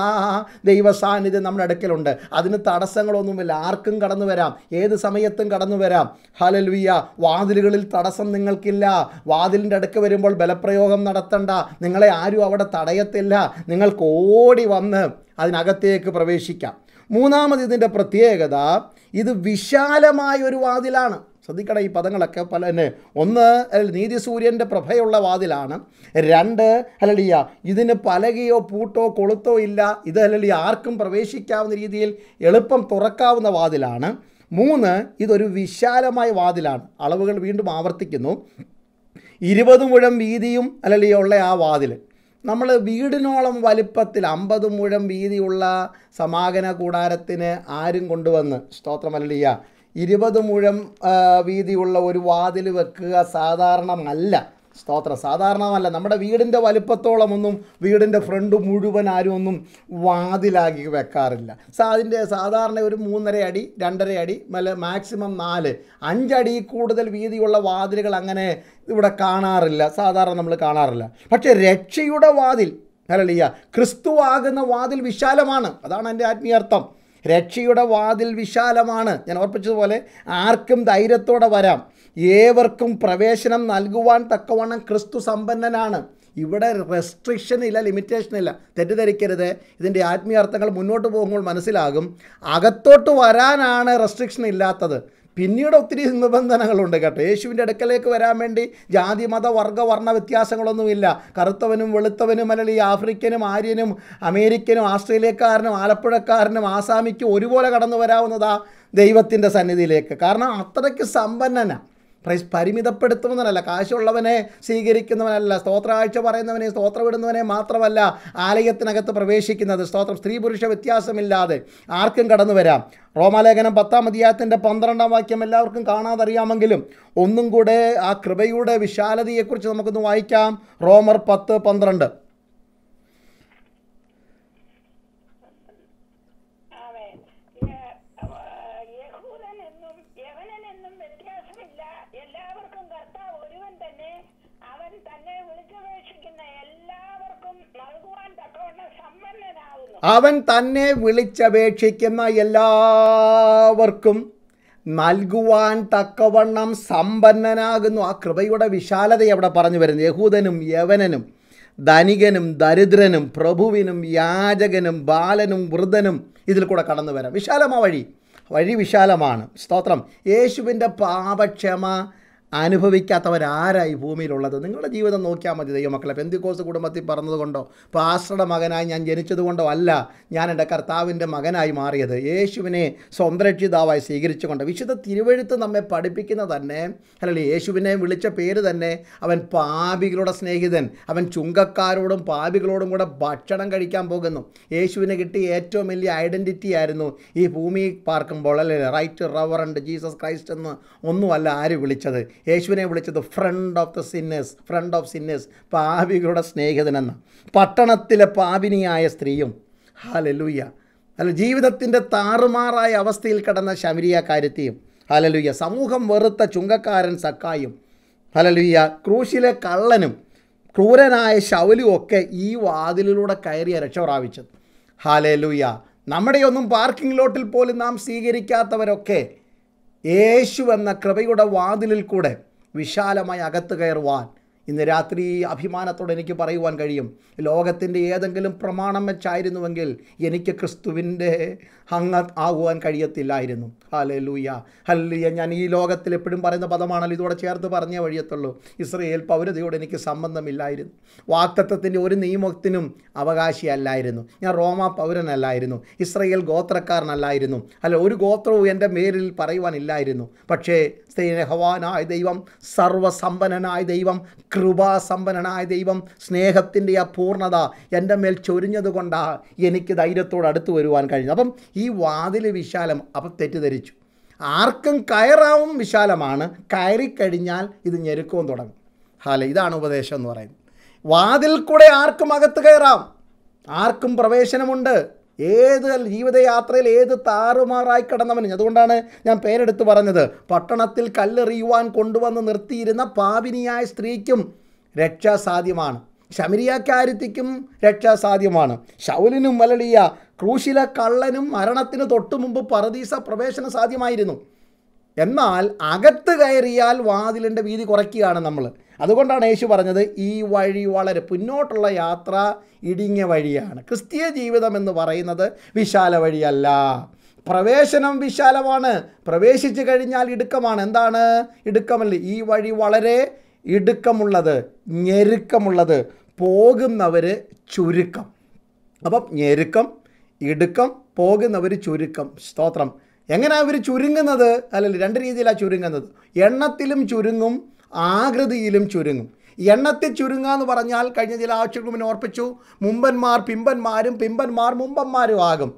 Speaker 1: ദൈവ സാന്നിധ്യം നമ്മുടെ അടുക്കലുണ്ട് അതിന് തടസ്സങ്ങളൊന്നുമില്ല ആർക്കും കടന്നു വരാം ഏത് സമയത്തും കടന്നു വരാം ഹലൽവിയ വാതിലുകളിൽ തടസ്സം നിങ്ങൾക്കില്ല വാതിലിൻ്റെ അടുക്ക് വരുമ്പോൾ ബലപ്രയോഗം നടത്തണ്ട നിങ്ങളെ ആരും അവിടെ തടയത്തില്ല നിങ്ങൾക്ക് ഓടി വന്ന് അതിനകത്തേക്ക് പ്രവേശിക്കാം മൂന്നാമത് ഇതിൻ്റെ പ്രത്യേകത ഇത് വിശാലമായ ഒരു വാതിലാണ് ശ്രദ്ധിക്കണം ഈ പദങ്ങളൊക്കെ പല തന്നെ ഒന്ന് നീതി സൂര്യൻ്റെ പ്രഭയുള്ള വാതിലാണ് രണ്ട് അല്ലടിയ ഇതിന് പലകയോ പൂട്ടോ കൊളുത്തോ ഇല്ല ഇത് അല്ലെങ്കിൽ ആർക്കും പ്രവേശിക്കാവുന്ന രീതിയിൽ എളുപ്പം തുറക്കാവുന്ന വാതിലാണ് മൂന്ന് ഇതൊരു വിശാലമായ വാതിലാണ് അളവുകൾ വീണ്ടും ആവർത്തിക്കുന്നു ഇരുപത് മുഴം വീതിയും ഉള്ള ആ വാതിൽ നമ്മൾ വീടിനോളം വലിപ്പത്തിൽ അമ്പത് മുഴം വീതിയുള്ള സമാഗന കൂടാരത്തിന് ആരും കൊണ്ടുവന്ന് സ്തോത്രമല്ലിയ ഇരുപത് മുഴം വീതിയുള്ള ഒരു വാതിൽ വെക്കുക സാധാരണമല്ല സ്തോത്രം സാധാരണമല്ല നമ്മുടെ വീടിൻ്റെ വലിപ്പത്തോളമൊന്നും വീടിൻ്റെ ഫ്രണ്ട് മുഴുവൻ ആരും ഒന്നും വാതിലാക്കി വെക്കാറില്ല അതിൻ്റെ സാധാരണ ഒരു മൂന്നര അടി രണ്ടര അടി മല മാക്സിമം നാല് അഞ്ചടി കൂടുതൽ വീതിയുള്ള വാതിലുകൾ അങ്ങനെ ഇവിടെ കാണാറില്ല സാധാരണ നമ്മൾ കാണാറില്ല പക്ഷേ രക്ഷയുടെ വാതിൽ അല്ലല്ല ക്രിസ്തുവാകുന്ന വാതിൽ വിശാലമാണ് അതാണ് എൻ്റെ ആത്മീയർത്ഥം രക്ഷയുടെ വാതിൽ വിശാലമാണ് ഞാൻ ഓർപ്പിച്ചതുപോലെ ആർക്കും ധൈര്യത്തോടെ വരാം ഏവർക്കും പ്രവേശനം നൽകുവാൻ തക്കവണ്ണം ക്രിസ്തു സമ്പന്നനാണ് ഇവിടെ റെസ്ട്രിക്ഷൻ ഇല്ല ലിമിറ്റേഷൻ ഇല്ല തെറ്റിദ്ധരിക്കരുത് ഇതിൻ്റെ ആത്മീയാർത്ഥങ്ങൾ മുന്നോട്ട് പോകുമ്പോൾ മനസ്സിലാകും അകത്തോട്ട് വരാനാണ് റെസ്ട്രിക്ഷൻ ഇല്ലാത്തത് പിന്നീട് ഒത്തിരി നിബന്ധനകളുണ്ട് കേട്ടോ യേശുവിൻ്റെ അടുക്കലേക്ക് വരാൻ വേണ്ടി ജാതി മത വർഗ വർണ്ണ വ്യത്യാസങ്ങളൊന്നുമില്ല കറുത്തവനും വെളുത്തവനും അല്ലെങ്കിൽ ഈ ആഫ്രിക്കനും ആര്യനും അമേരിക്കനും ആസ്ട്രേലിയക്കാരനും ആലപ്പുഴക്കാരനും ആസാമിക്കും ഒരുപോലെ കടന്നു വരാവുന്നതാ ദൈവത്തിൻ്റെ സന്നിധിയിലേക്ക് കാരണം അത്രയ്ക്ക് സമ്പന്നനാണ് പ്രൈസ് പരിമിതപ്പെടുത്തുന്നവനല്ല കാശുള്ളവനെ സ്വീകരിക്കുന്നവനല്ല സ്തോത്രാഴ്ച പറയുന്നവനെ ഇടുന്നവനെ മാത്രമല്ല ആലയത്തിനകത്ത് പ്രവേശിക്കുന്നത് സ്തോത്രം സ്ത്രീ പുരുഷ വ്യത്യാസമില്ലാതെ ആർക്കും കടന്നു വരാം റോമാലേഖനം പത്താം അധ്യായത്തിൻ്റെ പന്ത്രണ്ടാം വാക്യം എല്ലാവർക്കും കാണാതറിയാമെങ്കിലും ഒന്നും കൂടെ ആ കൃപയുടെ വിശാലതയെക്കുറിച്ച് നമുക്കൊന്ന് വായിക്കാം റോമർ പത്ത് പന്ത്രണ്ട് അവൻ തന്നെ വിളിച്ചപേക്ഷിക്കുന്ന എല്ലാവർക്കും നൽകുവാൻ തക്കവണ്ണം സമ്പന്നനാകുന്നു ആ കൃപയുടെ വിശാലത അവിടെ പറഞ്ഞു വരുന്നു യഹൂദനും യവനനും ധനികനും ദരിദ്രനും പ്രഭുവിനും യാചകനും ബാലനും വൃദ്ധനും ഇതിൽ കൂടെ കടന്നു വരാം വിശാലമാ വഴി വഴി വിശാലമാണ് സ്തോത്രം യേശുവിൻ്റെ പാപക്ഷമ അനുഭവിക്കാത്തവരാരായി ഭൂമിയിലുള്ളത് നിങ്ങളുടെ ജീവിതം നോക്കിയാൽ മതി ദൈവമക്കളെ പെന്തിക്കോസ് കുടുംബത്തിൽ പറഞ്ഞതുകൊണ്ടോ പാസ്റ്ററുടെ മകനായി ഞാൻ ജനിച്ചതുകൊണ്ടോ അല്ല ഞാൻ എൻ്റെ കർത്താവിൻ്റെ മകനായി മാറിയത് യേശുവിനെ സ്വന്തരക്ഷിതാവായി സ്വീകരിച്ചുകൊണ്ട് വിശുദ്ധ തിരുവഴുത്ത് നമ്മെ പഠിപ്പിക്കുന്ന തന്നെ അല്ലെങ്കിൽ യേശുവിനെ വിളിച്ച പേര് തന്നെ അവൻ പാപികളുടെ സ്നേഹിതൻ അവൻ ചുങ്കക്കാരോടും പാപികളോടും കൂടെ ഭക്ഷണം കഴിക്കാൻ പോകുന്നു യേശുവിന് കിട്ടിയ ഏറ്റവും വലിയ ഐഡൻറ്റിറ്റി ആയിരുന്നു ഈ ഭൂമി പാർക്കുമ്പോൾ അല്ലേ റൈറ്റ് റവറൻഡ് ജീസസ് ക്രൈസ്റ്റ് എന്ന് ഒന്നുമല്ല ആര് വിളിച്ചത് യേശുവിനെ വിളിച്ചത് friend of the sinners friend of sinners പാപികളുടെ സ്നേഹിതനെന്ന് പട്ടണത്തിലെ പാപിനിയായ സ്ത്രീയും ഹാലലൂയ്യ അല്ല ജീവിതത്തിൻ്റെ താറുമാറായ അവസ്ഥയിൽ കിടന്ന ശമരിയക്കാരത്തെയും ഹലലുയ്യ സമൂഹം വെറുത്ത ചുങ്കക്കാരൻ സക്കായും ഹലലുയ്യ ക്രൂശിലെ കള്ളനും ക്രൂരനായ ശൗലും ഒക്കെ ഈ വാതിലിലൂടെ കയറിയ രക്ഷ പ്രാപിച്ചത് ഹാലലുയ്യ നമ്മുടെയൊന്നും പാർക്കിംഗ് ലോട്ടിൽ പോലും നാം സ്വീകരിക്കാത്തവരൊക്കെ യേശു എന്ന കൃപയുടെ വാതിലിൽ കൂടെ വിശാലമായി അകത്ത് കയറുവാൻ ഇന്ന് രാത്രി അഭിമാനത്തോടെ എനിക്ക് പറയുവാൻ കഴിയും ലോകത്തിൻ്റെ ഏതെങ്കിലും പ്രമാണം വെച്ചായിരുന്നുവെങ്കിൽ എനിക്ക് ക്രിസ്തുവിൻ്റെ അങ്ങ് ആകുവാൻ കഴിയത്തില്ലായിരുന്നു ഹലേ ലൂയ ഹല്ലിയ ഞാൻ ഈ ലോകത്തിൽ എപ്പോഴും പറയുന്ന പദമാണല്ലോ ഇതോടെ ചേർത്ത് പറഞ്ഞേ വഴിയത്തുള്ളൂ ഇസ്രയേൽ പൗരതയോട് എനിക്ക് സംബന്ധമില്ലായിരുന്നു വാക്തത്വത്തിൻ്റെ ഒരു നിയമത്തിനും അവകാശിയല്ലായിരുന്നു ഞാൻ റോമ പൗരനല്ലായിരുന്നു ഇസ്രയേൽ ഗോത്രക്കാരനല്ലായിരുന്നു അല്ല ഒരു ഗോത്രവും എൻ്റെ മേലിൽ പറയുവാനില്ലായിരുന്നു പക്ഷേ ഹവാനായ ദൈവം സർവസമ്പന്നനായ ദൈവം കൃപാസമ്പന്നനായ ദൈവം സ്നേഹത്തിൻ്റെ ആ പൂർണ്ണത എൻ്റെ മേൽ ചൊരിഞ്ഞതുകൊണ്ടാണ് എനിക്ക് ധൈര്യത്തോട് അടുത്ത് വരുവാൻ കഴിഞ്ഞത് അപ്പം ഈ വാതിൽ വിശാലം അപ്പം തെറ്റിദ്ധരിച്ചു ആർക്കും കയറാവും വിശാലമാണ് കയറിക്കഴിഞ്ഞാൽ ഇത് ഞെരുക്കവും തുടങ്ങും ഹാല ഇതാണ് ഉപദേശം എന്ന് പറയുന്നത് വാതിൽ കൂടെ ആർക്കും അകത്ത് കയറാം ആർക്കും പ്രവേശനമുണ്ട് ഏത് ജീവിതയാത്രയിൽ ഏത് താറുമാറായി കിടന്നവനും അതുകൊണ്ടാണ് ഞാൻ പേരെടുത്ത് പറഞ്ഞത് പട്ടണത്തിൽ കല്ലെറിയുവാൻ കൊണ്ടുവന്ന് നിർത്തിയിരുന്ന പാപിനിയായ സ്ത്രീക്കും രക്ഷ സാധ്യമാണ് ശമരിയാക്കാരുത്തിക്കും രക്ഷ സാധ്യമാണ് ശൗലിനും വലളിയ ക്രൂശില കള്ളനും മരണത്തിന് തൊട്ടു മുമ്പ് പറദീസ പ്രവേശനം സാധ്യമായിരുന്നു എന്നാൽ അകത്ത് കയറിയാൽ വാതിലിൻ്റെ വീതി കുറയ്ക്കുകയാണ് നമ്മൾ അതുകൊണ്ടാണ് യേശു പറഞ്ഞത് ഈ വഴി വളരെ പിന്നോട്ടുള്ള യാത്ര ഇടുങ്ങിയ വഴിയാണ് ക്രിസ്തീയ ജീവിതം എന്ന് പറയുന്നത് വിശാല വഴിയല്ല പ്രവേശനം വിശാലമാണ് പ്രവേശിച്ചു കഴിഞ്ഞാൽ ഇടുക്കമാണ് എന്താണ് ഇടുക്കമല്ല ഈ വഴി വളരെ ഇടുക്കമുള്ളത് ഞെരുക്കമുള്ളത് പോകുന്നവർ ചുരുക്കം അപ്പം ഞെരുക്കം ഇടുക്കം പോകുന്നവർ ചുരുക്കം സ്തോത്രം എങ്ങനെയാണ് അവർ ചുരുങ്ങുന്നത് അല്ലെങ്കിൽ രണ്ട് രീതിയിലാണ് ചുരുങ്ങുന്നത് എണ്ണത്തിലും ചുരുങ്ങും ആകൃതിയിലും ചുരുങ്ങും എണ്ണത്തിൽ ചുരുങ്ങുക എന്ന് പറഞ്ഞാൽ കഴിഞ്ഞ ചില ആഴ്ചകൾ മുന്നേ ഓർപ്പിച്ചു മുമ്പന്മാർ പിമ്പന്മാരും പിമ്പന്മാർ മുമ്പന്മാരും ആകും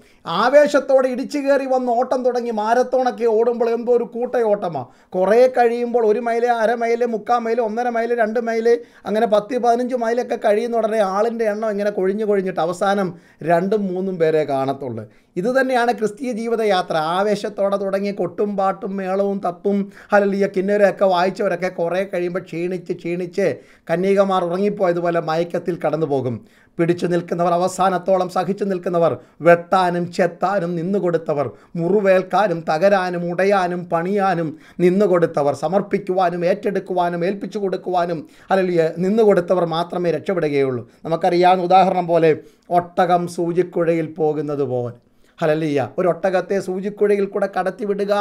Speaker 1: ആവേശത്തോടെ ഇടിച്ചു കയറി വന്ന് ഓട്ടം തുടങ്ങി മാരത്തോണൊക്കെ ഓടുമ്പോൾ എന്തോ ഒരു കൂട്ടയോട്ടമാണ് കുറേ കഴിയുമ്പോൾ ഒരു മൈല് അര മൈല് മുക്കാൽ മൈല് ഒന്നര മൈല് രണ്ട് മൈല് അങ്ങനെ പത്ത് പതിനഞ്ച് മൈലൊക്കെ കഴിയുന്ന ഉടനെ ആളിൻ്റെ എണ്ണം ഇങ്ങനെ കൊഴിഞ്ഞു കൊഴിഞ്ഞിട്ട് അവസാനം രണ്ടും മൂന്നും പേരെ കാണത്തുള്ളൂ ഇത് തന്നെയാണ് ക്രിസ്തീയ ജീവിതയാത്ര ആവേശത്തോടെ തുടങ്ങി കൊട്ടും പാട്ടും മേളവും തപ്പും ഹലലിയ കിന്നരൊക്കെ വായിച്ചവരൊക്കെ കുറേ കഴിയുമ്പോൾ ക്ഷീണിച്ച് ക്ഷീണിച്ച് കന്യകമാർ ഉറങ്ങിപ്പോയതുപോലെ മയക്കത്തിൽ കടന്നു പോകും പിടിച്ചു നിൽക്കുന്നവർ അവസാനത്തോളം സഹിച്ചു നിൽക്കുന്നവർ വെട്ടാനും ചെത്താനും നിന്നുകൊടുത്തവർ മുറിവേൽക്കാനും തകരാനും ഉടയാനും പണിയാനും നിന്നുകൊടുത്തവർ സമർപ്പിക്കുവാനും ഏറ്റെടുക്കുവാനും ഏൽപ്പിച്ചു കൊടുക്കുവാനും അല്ലെങ്കിൽ നിന്നുകൊടുത്തവർ മാത്രമേ രക്ഷപ്പെടുകയുള്ളൂ നമുക്കറിയാവുന്ന ഉദാഹരണം പോലെ ഒട്ടകം സൂചിക്കുഴയിൽ പോകുന്നത് പോലെ ഹലലിയ ഒരു സൂചിക്കുഴയിൽ കൂടെ കടത്തിവിടുക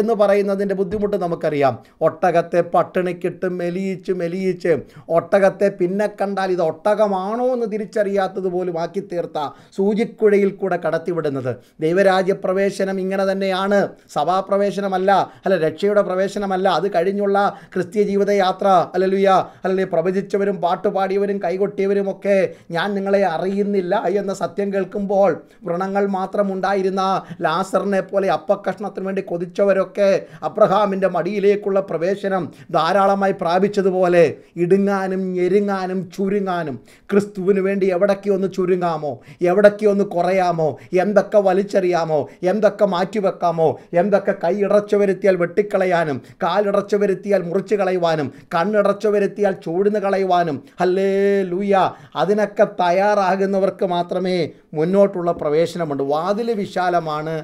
Speaker 1: എന്ന് പറയുന്നതിൻ്റെ ബുദ്ധിമുട്ട് നമുക്കറിയാം ഒട്ടകത്തെ പട്ടിണിക്കിട്ട് മെലിയിച്ച് മെലിയിച്ച് ഒട്ടകത്തെ പിന്നെ കണ്ടാൽ ഇത് ഒട്ടകമാണോ എന്ന് തിരിച്ചറിയാത്തത് പോലും ആക്കി തീർത്ത സൂചിക്കുഴയിൽ കൂടെ കടത്തിവിടുന്നത് ദൈവരാജ്യ പ്രവേശനം ഇങ്ങനെ തന്നെയാണ് സഭാപ്രവേശനമല്ല അല്ല രക്ഷയുടെ പ്രവേശനമല്ല അത് കഴിഞ്ഞുള്ള ക്രിസ്തീയ ജീവിതയാത്ര അല്ലലുയ അല്ലെ പ്രവചിച്ചവരും പാട്ടുപാടിയവരും കൈകൊട്ടിയവരും ഒക്കെ ഞാൻ നിങ്ങളെ അറിയുന്നില്ല എന്ന സത്യം കേൾക്കുമ്പോൾ വ്രണങ്ങൾ മാത്രമുണ്ട് ഉണ്ടായിരുന്ന ലാസറിനെ പോലെ അപ്പക്കഷ്ണത്തിന് വേണ്ടി കൊതിച്ചവരൊക്കെ അബ്രഹാമിൻ്റെ മടിയിലേക്കുള്ള പ്രവേശനം ധാരാളമായി പ്രാപിച്ചതുപോലെ ഇടുങ്ങാനും ഞെരുങ്ങാനും ചുരുങ്ങാനും ക്രിസ്തുവിന് വേണ്ടി എവിടൊക്കെ ഒന്ന് ചുരുങ്ങാമോ എവിടൊക്കെ ഒന്ന് കുറയാമോ എന്തൊക്കെ വലിച്ചെറിയാമോ എന്തൊക്കെ മാറ്റിവെക്കാമോ എന്തൊക്കെ കൈയിടച്ചു വരുത്തിയാൽ വെട്ടിക്കളയാനും കാലിടച്ചു വരുത്തിയാൽ മുറിച്ച് കളയുവാനും കണ്ണിടച്ചു വരുത്തിയാൽ ചൂടിന്ന് കളയുവാനും അല്ലേ ലൂയ അതിനൊക്കെ തയ്യാറാകുന്നവർക്ക് മാത്രമേ മുന്നോട്ടുള്ള പ്രവേശനമുണ്ട് വാതിൽ വിശാലമാണ്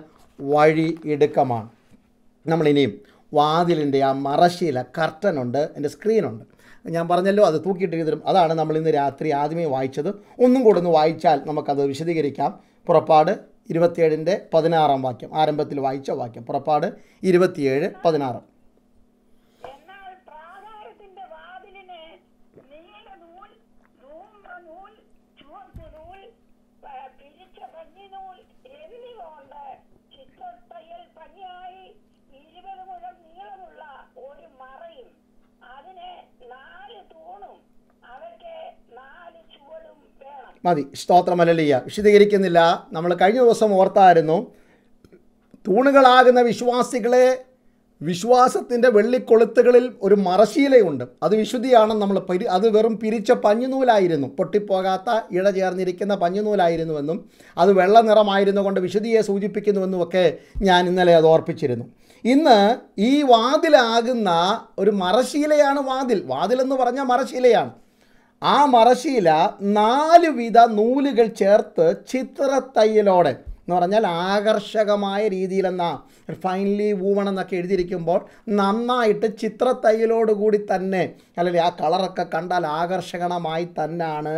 Speaker 1: വഴി ഇടുക്കമാണ് നമ്മളിനിയും വാതിലിൻ്റെ ആ മറശീല കർട്ടനുണ്ട് എൻ്റെ സ്ക്രീനുണ്ട് ഞാൻ പറഞ്ഞല്ലോ അത് തൂക്കിയിട്ടിരുന്നിരും അതാണ് നമ്മൾ ഇന്ന് രാത്രി ആദ്യമേ വായിച്ചത് ഒന്നും കൂടെ ഒന്ന് വായിച്ചാൽ നമുക്കത് വിശദീകരിക്കാം പുറപ്പാട് ഇരുപത്തിയേഴിൻ്റെ പതിനാറാം വാക്യം ആരംഭത്തിൽ വായിച്ച വാക്യം പുറപ്പാട് ഇരുപത്തിയേഴ് പതിനാറ് മതി സ്തോത്രമലലിയ വിശദീകരിക്കുന്നില്ല നമ്മൾ കഴിഞ്ഞ ദിവസം ഓർത്തായിരുന്നു തൂണുകളാകുന്ന വിശ്വാസികളെ വിശ്വാസത്തിൻ്റെ വെള്ളിക്കൊളുത്തുകളിൽ ഒരു മറശീലയുണ്ട് അത് വിശുദ്ധിയാണെന്ന് നമ്മൾ പരി അത് വെറും പിരിച്ച പഞ്ഞുനൂലായിരുന്നു പൊട്ടിപ്പോകാത്ത ഇഴ ചേർന്നിരിക്കുന്ന പഞ്ഞുനൂലായിരുന്നുവെന്നും അത് വെള്ള നിറമായിരുന്നു കൊണ്ട് വിശുദ്ധിയെ സൂചിപ്പിക്കുന്നുവെന്നുമൊക്കെ ഞാൻ ഇന്നലെ അത് ഓർപ്പിച്ചിരുന്നു ഇന്ന് ഈ വാതിലാകുന്ന ഒരു മറശീലയാണ് വാതിൽ വാതിലെന്ന് പറഞ്ഞാൽ മറശീലയാണ് ആ മറശ്ശീല നാല് വിധ നൂലുകൾ ചേർത്ത് ചിത്രത്തയ്യലോടെ എന്ന് പറഞ്ഞാൽ ആകർഷകമായ രീതിയിലെന്നാ ഫൈനലി വൂവൺ എന്നൊക്കെ എഴുതിയിരിക്കുമ്പോൾ നന്നായിട്ട് ചിത്രത്തയ്യലോടുകൂടി തന്നെ അല്ലെങ്കിൽ ആ കളറൊക്കെ കണ്ടാൽ ആകർഷകണമായി തന്നെയാണ്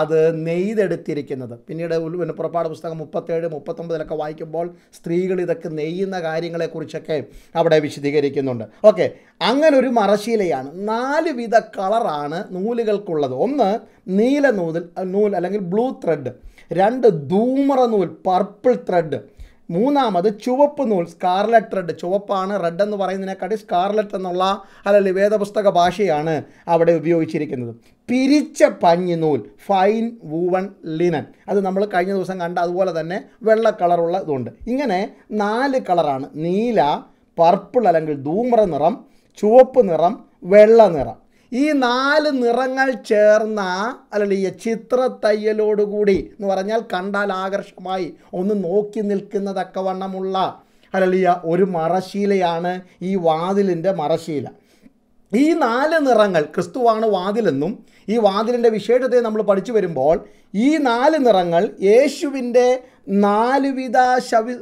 Speaker 1: അത് നെയ്തെടുത്തിരിക്കുന്നത് പിന്നീട് പിന്നെ പുറപ്പാട് പുസ്തകം മുപ്പത്തേഴ് മുപ്പത്തൊമ്പതിലൊക്കെ വായിക്കുമ്പോൾ സ്ത്രീകൾ ഇതൊക്കെ നെയ്യുന്ന കാര്യങ്ങളെക്കുറിച്ചൊക്കെ അവിടെ വിശദീകരിക്കുന്നുണ്ട് ഓക്കെ അങ്ങനെ ഒരു മറശീലയാണ് നാല് വിധ കളറാണ് നൂലുകൾക്കുള്ളത് ഒന്ന് നീല നൂതിൽ നൂൽ അല്ലെങ്കിൽ ബ്ലൂ ത്രെഡ് രണ്ട് ധൂമറ നൂൽ പർപ്പിൾ ത്രെഡ് മൂന്നാമത് ചുവപ്പ് നൂൽ സ്കാർലറ്റ് റെഡ് ചുവപ്പാണ് റെഡ് എന്ന് പറയുന്നതിനെക്കാട്ടി സ്കാർലറ്റ് എന്നുള്ള അല്ലെങ്കിൽ വേദപുസ്തക ഭാഷയാണ് അവിടെ ഉപയോഗിച്ചിരിക്കുന്നത് പിരിച്ച പഞ്ഞി നൂൽ ഫൈൻ വൂവൺ ലിനൻ അത് നമ്മൾ കഴിഞ്ഞ ദിവസം കണ്ട അതുപോലെ തന്നെ വെള്ള കളറുള്ള ഇതുണ്ട് ഇങ്ങനെ നാല് കളറാണ് നീല പർപ്പിൾ അല്ലെങ്കിൽ ധൂമ്ര നിറം ചുവപ്പ് നിറം വെള്ള നിറം ഈ നാല് നിറങ്ങൾ ചേർന്ന അല്ലെങ്കിൽ തയ്യലോടുകൂടി എന്ന് പറഞ്ഞാൽ കണ്ടാൽ ആകർഷമായി ഒന്ന് നോക്കി നിൽക്കുന്നതൊക്കെ വണ്ണമുള്ള അലലിയ ഒരു മറശീലയാണ് ഈ വാതിലിൻ്റെ മറശീല ഈ നാല് നിറങ്ങൾ ക്രിസ്തുവാണ് വാതിലെന്നും ഈ വാതിലിൻ്റെ വിശേഷതയെ നമ്മൾ പഠിച്ചു വരുമ്പോൾ ഈ നാല് നിറങ്ങൾ യേശുവിൻ്റെ നാലുവിധ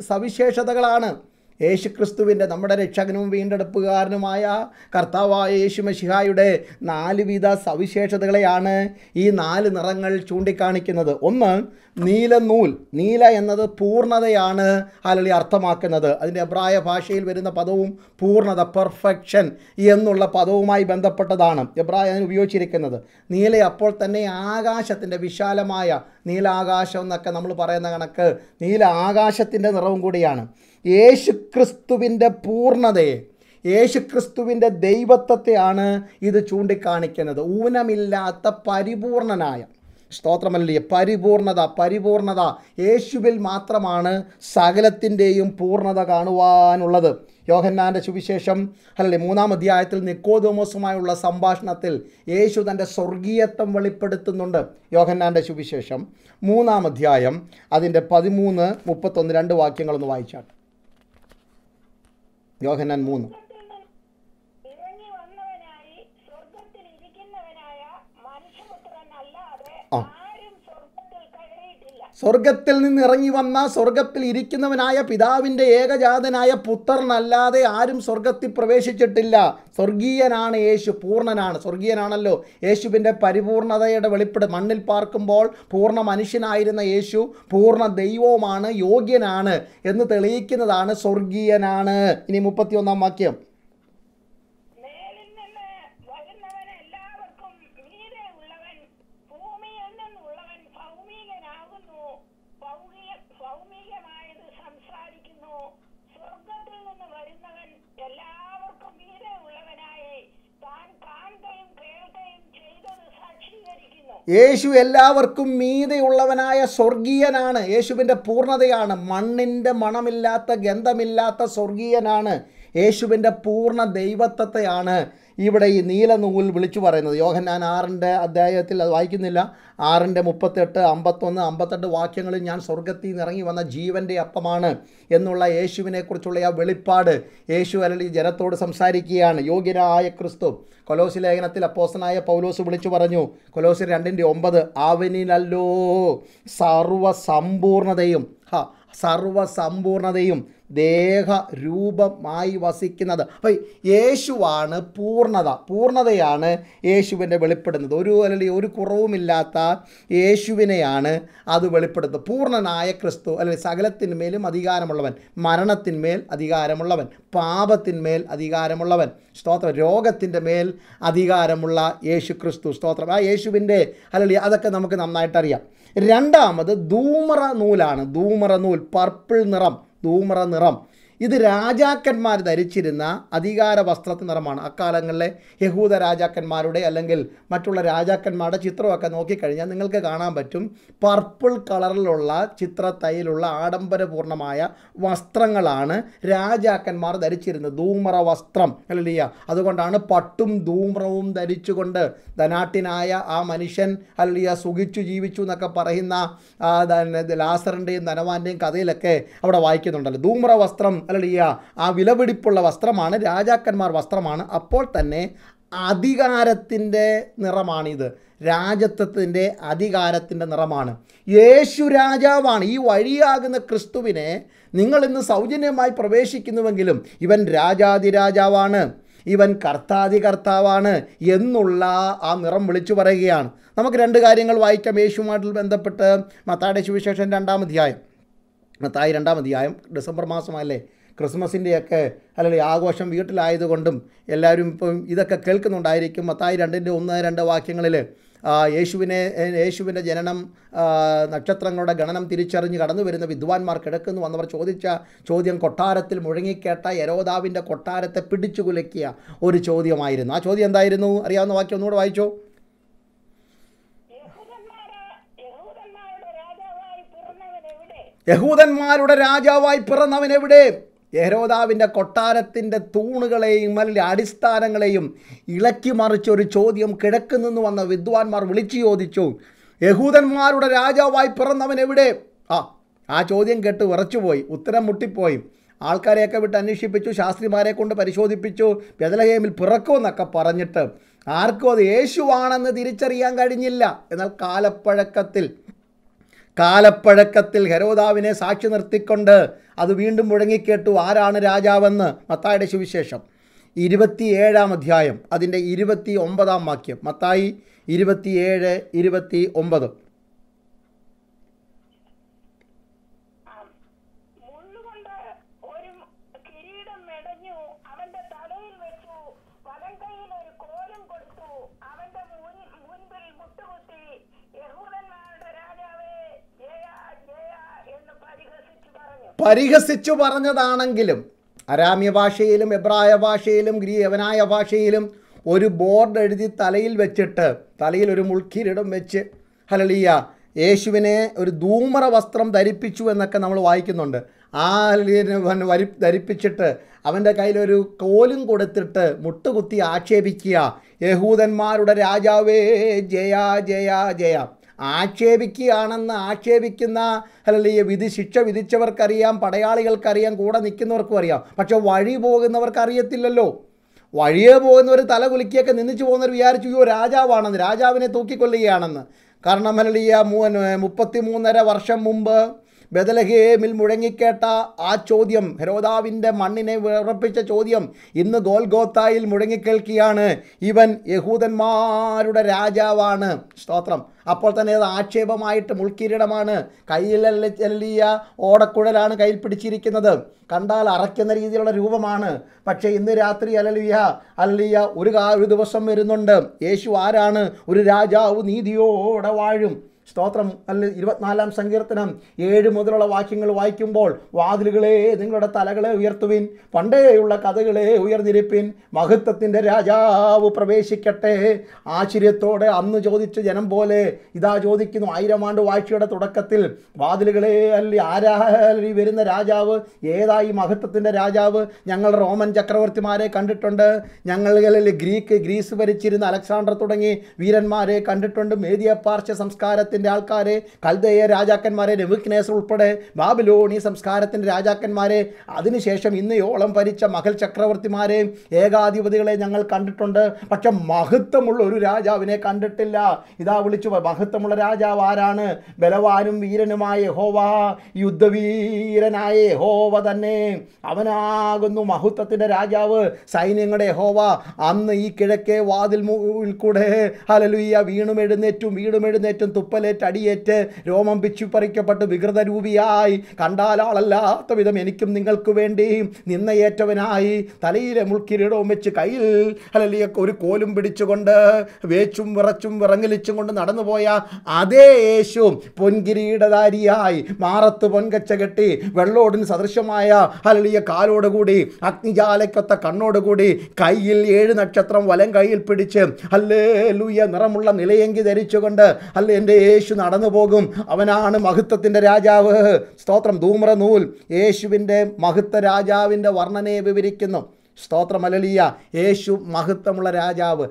Speaker 1: സവിശേഷതകളാണ് ക്രിസ്തുവിൻ്റെ നമ്മുടെ രക്ഷകനും വീണ്ടെടുപ്പുകാരനുമായ കർത്താവായ യേശു നാല് നാലുവിധ സവിശേഷതകളെയാണ് ഈ നാല് നിറങ്ങൾ ചൂണ്ടിക്കാണിക്കുന്നത് ഒന്ന് നീല നൂൽ നീല എന്നത് പൂർണ്ണതയാണ് അല്ലെങ്കിൽ അർത്ഥമാക്കുന്നത് അതിൻ്റെ എബ്രായ ഭാഷയിൽ വരുന്ന പദവും പൂർണ്ണത പെർഫെക്ഷൻ എന്നുള്ള പദവുമായി ബന്ധപ്പെട്ടതാണ് എബ്രായ അതിന് ഉപയോഗിച്ചിരിക്കുന്നത് നീല അപ്പോൾ തന്നെ ആകാശത്തിൻ്റെ വിശാലമായ നീലാകാശം എന്നൊക്കെ നമ്മൾ പറയുന്ന കണക്ക് നീല ആകാശത്തിൻ്റെ നിറവും കൂടിയാണ് യേശുക്രിസ്തുവിൻ്റെ പൂർണ്ണതയെ യേശുക്രിസ്തുവിൻ്റെ ദൈവത്വത്തെയാണ് ഇത് ചൂണ്ടിക്കാണിക്കുന്നത് ഊനമില്ലാത്ത പരിപൂർണനായ സ്തോത്രമല്ലേ പരിപൂർണത പരിപൂർണത യേശുവിൽ മാത്രമാണ് സകലത്തിൻ്റെയും പൂർണ്ണത കാണുവാനുള്ളത് യോഹന്നാൻ്റെ സുവിശേഷം അല്ലേ മൂന്നാം അധ്യായത്തിൽ നിക്കോതോമോസുമായുള്ള സംഭാഷണത്തിൽ യേശു തൻ്റെ സ്വർഗീയത്വം വെളിപ്പെടുത്തുന്നുണ്ട് യോഹന്നാൻ്റെ സുവിശേഷം മൂന്നാം അധ്യായം അതിൻ്റെ പതിമൂന്ന് മുപ്പത്തൊന്ന് രണ്ട് വാക്യങ്ങളൊന്ന് വായിച്ചാട്ടെ യോഹനാൻ മൂന്ന് സ്വർഗത്തിൽ നിന്ന് ഇറങ്ങി വന്ന സ്വർഗത്തിൽ ഇരിക്കുന്നവനായ പിതാവിൻ്റെ ഏകജാതനായ പുത്രനല്ലാതെ ആരും സ്വർഗത്തിൽ പ്രവേശിച്ചിട്ടില്ല സ്വർഗീയനാണ് യേശു പൂർണ്ണനാണ് സ്വർഗീയനാണല്ലോ യേശുവിൻ്റെ പരിപൂർണതയുടെ വെളിപ്പെട് മണ്ണിൽ പാർക്കുമ്പോൾ പൂർണ്ണ മനുഷ്യനായിരുന്ന യേശു പൂർണ്ണ ദൈവവുമാണ് യോഗ്യനാണ് എന്ന് തെളിയിക്കുന്നതാണ് സ്വർഗീയനാണ് ഇനി ഒന്നാം വാക്യം യേശു എല്ലാവർക്കും മീതയുള്ളവനായ സ്വർഗീയനാണ് യേശുവിൻ്റെ പൂർണ്ണതയാണ് മണ്ണിൻ്റെ മണമില്ലാത്ത ഗന്ധമില്ലാത്ത സ്വർഗീയനാണ് യേശുവിൻ്റെ പൂർണ്ണ ദൈവത്വത്തെയാണ് ഇവിടെ ഈ നീല നൂൽ വിളിച്ചു പറയുന്നത് യോഹന്നാൻ ആറിൻ്റെ അദ്ധ്യായത്തിൽ അത് വായിക്കുന്നില്ല ആറിൻ്റെ മുപ്പത്തെട്ട് അമ്പത്തൊന്ന് അമ്പത്തെട്ട് വാക്യങ്ങളിൽ ഞാൻ സ്വർഗത്തിൽ നിന്ന് ഇറങ്ങി വന്ന ജീവൻ്റെ അപ്പമാണ് എന്നുള്ള യേശുവിനെക്കുറിച്ചുള്ള ആ വെളിപ്പാട് യേശു അല്ലെങ്കിൽ ജനത്തോട് സംസാരിക്കുകയാണ് യോഗ്യനായ ക്രിസ്തു കൊലോസി ലേഖനത്തിൽ അപ്പോസനായ പൗലോസ് വിളിച്ചു പറഞ്ഞു കൊലോസി രണ്ടിൻ്റെ ഒമ്പത് അവനിലല്ലോ സർവസമ്പൂർണതയും ഹ സർവസമ്പൂർണതയും ദേഹരൂപമായി വസിക്കുന്നത് അപ്പോൾ യേശുവാണ് പൂർണ്ണത പൂർണ്ണതയാണ് യേശുവിനെ വെളിപ്പെടുന്നത് ഒരു അല്ലെങ്കിൽ ഒരു കുറവുമില്ലാത്ത യേശുവിനെയാണ് അത് വെളിപ്പെടുന്നത് പൂർണ്ണനായ ക്രിസ്തു അല്ലെങ്കിൽ സകലത്തിന്മേലും അധികാരമുള്ളവൻ മരണത്തിന്മേൽ അധികാരമുള്ളവൻ പാപത്തിന്മേൽ അധികാരമുള്ളവൻ സ്തോത്രം രോഗത്തിൻ്റെ മേൽ അധികാരമുള്ള യേശു ക്രിസ്തു സ്തോത്രം ആ യേശുവിൻ്റെ അല്ലെങ്കിൽ അതൊക്കെ നമുക്ക് നന്നായിട്ടറിയാം രണ്ടാമത് ധൂമറ നൂലാണ് ധൂമറ നൂൽ പർപ്പിൾ നിറം തൂമറ നിറം ഇത് രാജാക്കന്മാർ ധരിച്ചിരുന്ന അധികാര വസ്ത്രത്തിൻ നിറമാണ് അക്കാലങ്ങളിലെ യഹൂദ രാജാക്കന്മാരുടെ അല്ലെങ്കിൽ മറ്റുള്ള രാജാക്കന്മാരുടെ ചിത്രമൊക്കെ നോക്കിക്കഴിഞ്ഞാൽ നിങ്ങൾക്ക് കാണാൻ പറ്റും പർപ്പിൾ കളറിലുള്ള ചിത്രത്തൈലുള്ള ആഡംബരപൂർണമായ വസ്ത്രങ്ങളാണ് രാജാക്കന്മാർ ധരിച്ചിരുന്നത് ധൂമ്ര വസ്ത്രം അല്ലല്ല അതുകൊണ്ടാണ് പട്ടും ധൂമ്രവും ധരിച്ചുകൊണ്ട് ധനാട്ടിനായ ആ മനുഷ്യൻ അല്ലല്ല സുഖിച്ചു ജീവിച്ചു എന്നൊക്കെ പറയുന്ന ലാസറിൻ്റെയും ധനവാൻ്റെയും കഥയിലൊക്കെ അവിടെ വായിക്കുന്നുണ്ടല്ലോ ധൂമ്ര വസ്ത്രം അല്ലെങ്കിൽ ആ വിലപിടിപ്പുള്ള വസ്ത്രമാണ് രാജാക്കന്മാർ വസ്ത്രമാണ് അപ്പോൾ തന്നെ അധികാരത്തിൻ്റെ നിറമാണിത് രാജത്വത്തിൻ്റെ അധികാരത്തിൻ്റെ നിറമാണ് യേശു രാജാവാണ് ഈ വഴിയാകുന്ന ക്രിസ്തുവിനെ നിങ്ങൾ ഇന്ന് സൗജന്യമായി പ്രവേശിക്കുന്നുവെങ്കിലും ഇവൻ രാജാതിരാജാവാണ് ഇവൻ കർത്താതി കർത്താവാണ് എന്നുള്ള ആ നിറം വിളിച്ചു പറയുകയാണ് നമുക്ക് രണ്ട് കാര്യങ്ങൾ വായിക്കാം യേശുമായിട്ട് ബന്ധപ്പെട്ട് മത്താടെ സുവിശേഷം രണ്ടാമധ്യായം മത്തായി രണ്ടാം അധ്യായം ഡിസംബർ മാസമല്ലേ ക്രിസ്മസിൻ്റെയൊക്കെ അല്ലെങ്കിൽ ആഘോഷം വീട്ടിലായതുകൊണ്ടും എല്ലാവരും ഇപ്പം ഇതൊക്കെ കേൾക്കുന്നുണ്ടായിരിക്കും മത്തായി രണ്ടിൻ്റെ ഒന്ന് രണ്ട് വാക്യങ്ങളിൽ യേശുവിനെ യേശുവിൻ്റെ ജനനം നക്ഷത്രങ്ങളുടെ ഗണനം തിരിച്ചറിഞ്ഞ് കടന്നു വരുന്ന വിദ്വാൻമാർ കിടക്കുന്നു വന്നവർ ചോദിച്ച ചോദ്യം കൊട്ടാരത്തിൽ മുഴങ്ങിക്കേട്ട യരോദാവിൻ്റെ കൊട്ടാരത്തെ പിടിച്ചു കുലക്കിയ ഒരു ചോദ്യമായിരുന്നു ആ ചോദ്യം എന്തായിരുന്നു അറിയാവുന്ന വാക്യം ഒന്നുകൂടെ വായിച്ചോ യഹൂദന്മാരുടെ രാജാവായി എവിടെ യഹരോദാവിൻ്റെ കൊട്ടാരത്തിൻ്റെ തൂണുകളെയും അല്ലെങ്കിൽ അടിസ്ഥാനങ്ങളെയും ഇളക്കി മറിച്ചൊരു ചോദ്യം കിഴക്ക് നിന്ന് വന്ന വിദ്വാൻമാർ വിളിച്ചു ചോദിച്ചു യഹൂദന്മാരുടെ രാജാവായി പിറന്നവൻ എവിടെ ആ ആ ചോദ്യം കേട്ട് വിറച്ചുപോയി ഉത്തരം മുട്ടിപ്പോയി ആൾക്കാരെയൊക്കെ വിട്ട് അന്വേഷിപ്പിച്ചു ശാസ്ത്രിമാരെ കൊണ്ട് പരിശോധിപ്പിച്ചു ബദലഹേമിൽ പിറക്കുമെന്നൊക്കെ പറഞ്ഞിട്ട് ആർക്കും അത് യേശുവാണെന്ന് തിരിച്ചറിയാൻ കഴിഞ്ഞില്ല എന്നാൽ കാലപ്പഴക്കത്തിൽ കാലപ്പഴക്കത്തിൽ ഹെരോദാവിനെ സാക്ഷി നിർത്തിക്കൊണ്ട് അത് വീണ്ടും മുഴങ്ങിക്കേട്ടു ആരാണ് രാജാവെന്ന് മത്തായുടെ സുവിശേഷം ഇരുപത്തിയേഴാം അധ്യായം അതിൻ്റെ ഇരുപത്തി ഒമ്പതാം വാക്യം മത്തായി ഇരുപത്തിയേഴ് ഇരുപത്തി ഒമ്പത് പരിഹസിച്ചു പറഞ്ഞതാണെങ്കിലും അരാമ്യ ഭാഷയിലും എബ്രായ ഭാഷയിലും യവനായ ഭാഷയിലും ഒരു ബോർഡ് എഴുതി തലയിൽ വെച്ചിട്ട് തലയിൽ ഒരു മുൾക്കിരീടം വെച്ച് ഹലളിയ യേശുവിനെ ഒരു ധൂമറ വസ്ത്രം ധരിപ്പിച്ചു എന്നൊക്കെ നമ്മൾ വായിക്കുന്നുണ്ട് ആ വരി ധരിപ്പിച്ചിട്ട് അവൻ്റെ കയ്യിലൊരു കോലും കൊടുത്തിട്ട് മുട്ടുകുത്തി ആക്ഷേപിക്കുക യഹൂദന്മാരുടെ രാജാവേ ജയാ ജയാ ജയ ആക്ഷേപിക്കുകയാണെന്ന് ആക്ഷേപിക്കുന്ന അല്ലെങ്കിൽ വിധി ശിക്ഷ വിധിച്ചവർക്കറിയാം പടയാളികൾക്കറിയാം കൂടെ നിൽക്കുന്നവർക്കും അറിയാം പക്ഷെ വഴി പോകുന്നവർക്ക് അറിയത്തില്ലല്ലോ വഴിയെ പോകുന്നവർ തല കുലുക്കിയൊക്കെ നിന്നിച്ചു പോകുന്നവർ വിചാരിച്ചു അയ്യോ രാജാവാണെന്ന് രാജാവിനെ തൂക്കിക്കൊല്ലുകയാണെന്ന് കാരണം അല്ലെങ്കിൽ മുപ്പത്തി മൂന്നര വർഷം മുമ്പ് ബദലഹേമിൽ മുഴങ്ങിക്കേട്ട ആ ചോദ്യം ഹെരോദാവിൻ്റെ മണ്ണിനെ വിറപ്പിച്ച ചോദ്യം ഇന്ന് ഗോൽഗോത്തായിൽ മുഴങ്ങിക്കേൾക്കുകയാണ് ഇവൻ യഹൂദന്മാരുടെ രാജാവാണ് സ്തോത്രം അപ്പോൾ തന്നെ അത് ആക്ഷേപമായിട്ട് മുൾക്കിരീടമാണ് കയ്യിൽ ചെല്ലിയ ഓടക്കുഴലാണ് കയ്യിൽ പിടിച്ചിരിക്കുന്നത് കണ്ടാൽ അറയ്ക്കുന്ന രീതിയിലുള്ള രൂപമാണ് പക്ഷേ ഇന്ന് രാത്രി അലലിയ അലലിയ ഒരു ഒരു ദിവസം വരുന്നുണ്ട് യേശു ആരാണ് ഒരു രാജാവ് നീതിയോടെ വാഴും സ്തോത്രം അല്ല ഇരുപത്തിനാലാം സങ്കീർത്തനം ഏഴ് മുതലുള്ള വാക്യങ്ങൾ വായിക്കുമ്പോൾ വാതിലുകളെ നിങ്ങളുടെ തലകളെ ഉയർത്തുവിൻ പണ്ടേയുള്ള കഥകളെ ഉയർന്നിരിപ്പിൻ മഹത്വത്തിൻ്റെ രാജാവ് പ്രവേശിക്കട്ടെ ആശ്ചര്യത്തോടെ അന്ന് ചോദിച്ച ജനം പോലെ ഇതാ ചോദിക്കുന്നു ആയിരം ആണ്ട് വാഴ്ചയുടെ തുടക്കത്തിൽ വാതിലുകളെ അല്ലി ആരാലി വരുന്ന രാജാവ് ഏതായി മഹത്വത്തിൻ്റെ രാജാവ് ഞങ്ങൾ റോമൻ ചക്രവർത്തിമാരെ കണ്ടിട്ടുണ്ട് ഞങ്ങളിൽ ഗ്രീക്ക് ഗ്രീസ് ഭരിച്ചിരുന്ന അലക്സാണ്ടർ തുടങ്ങി വീരന്മാരെ കണ്ടിട്ടുണ്ട് മേദിയ പാർശ്വ സംസ്കാരത്തിന് സംസ്കാരത്തിൻ്റെ ആൾക്കാരെ കൽദയ രാജാക്കന്മാരെ രവിക്നേസർ ഉൾപ്പെടെ ബാബിലോണി സംസ്കാരത്തിൻ്റെ രാജാക്കന്മാരെ അതിനുശേഷം ഇന്നയോളം ഭരിച്ച മഹൽ ചക്രവർത്തിമാരെ ഏകാധിപതികളെ ഞങ്ങൾ കണ്ടിട്ടുണ്ട് പക്ഷെ മഹത്വമുള്ള ഒരു രാജാവിനെ കണ്ടിട്ടില്ല ഇതാ വിളിച്ചു മഹത്വമുള്ള രാജാവ് ആരാണ് ബലവാനും വീരനുമായ ഹോവ യുദ്ധവീരനായ ഹോവ തന്നെ അവനാകുന്നു മഹത്വത്തിൻ്റെ രാജാവ് സൈന്യങ്ങളുടെ ഹോവ അന്ന് ഈ കിഴക്കേ വാതിൽ കൂടെ ഹലലുയ്യ വീണുമെഴുന്നേറ്റും വീണുമെഴുന്നേറ്റും തുപ്പലേ അടിയേറ്റ് അടിയേറ്റ് രോമം പിച്ചുപറിക്കപ്പെട്ട് വികൃതരൂപിയായി കണ്ടാലാളല്ലാത്ത വിധം എനിക്കും നിങ്ങൾക്ക് വേണ്ടി നിന്നയേറ്റവനായി തലയിലെ മുൾക്കിരീടവും വെച്ച് കയ്യിൽ അല്ലെങ്കിൽ ഒരു കോലും പിടിച്ചുകൊണ്ട് വേച്ചും വിറച്ചും വിറങ്ങലിച്ചും കൊണ്ട് നടന്നുപോയ അതേ യേശു പൊൻകിരീടധാരിയായി മാറത്ത് പൊൻകച്ച കെട്ടി വെള്ളോടിന് സദൃശമായ അലളിയ കാലോടുകൂടി അഗ്നിജാലയ്ക്കൊത്ത കണ്ണോടുകൂടി കയ്യിൽ ഏഴ് നക്ഷത്രം വലം കയ്യിൽ പിടിച്ച് അല്ലേ ലൂയ നിറമുള്ള നിലയെങ്കി ധരിച്ചുകൊണ്ട് അല്ലേ എൻ്റെ യേശു യേശു നടന്നു പോകും അവനാണ് മഹത്വത്തിൻ്റെ രാജാവ് സ്തോത്രം ധൂമ്രനൂൽ യേശുവിൻ്റെ മഹത്വ രാജാവിൻ്റെ വർണ്ണനയെ വിവരിക്കുന്നു സ്തോത്രമലലിയ യേശു മഹത്വമുള്ള രാജാവ്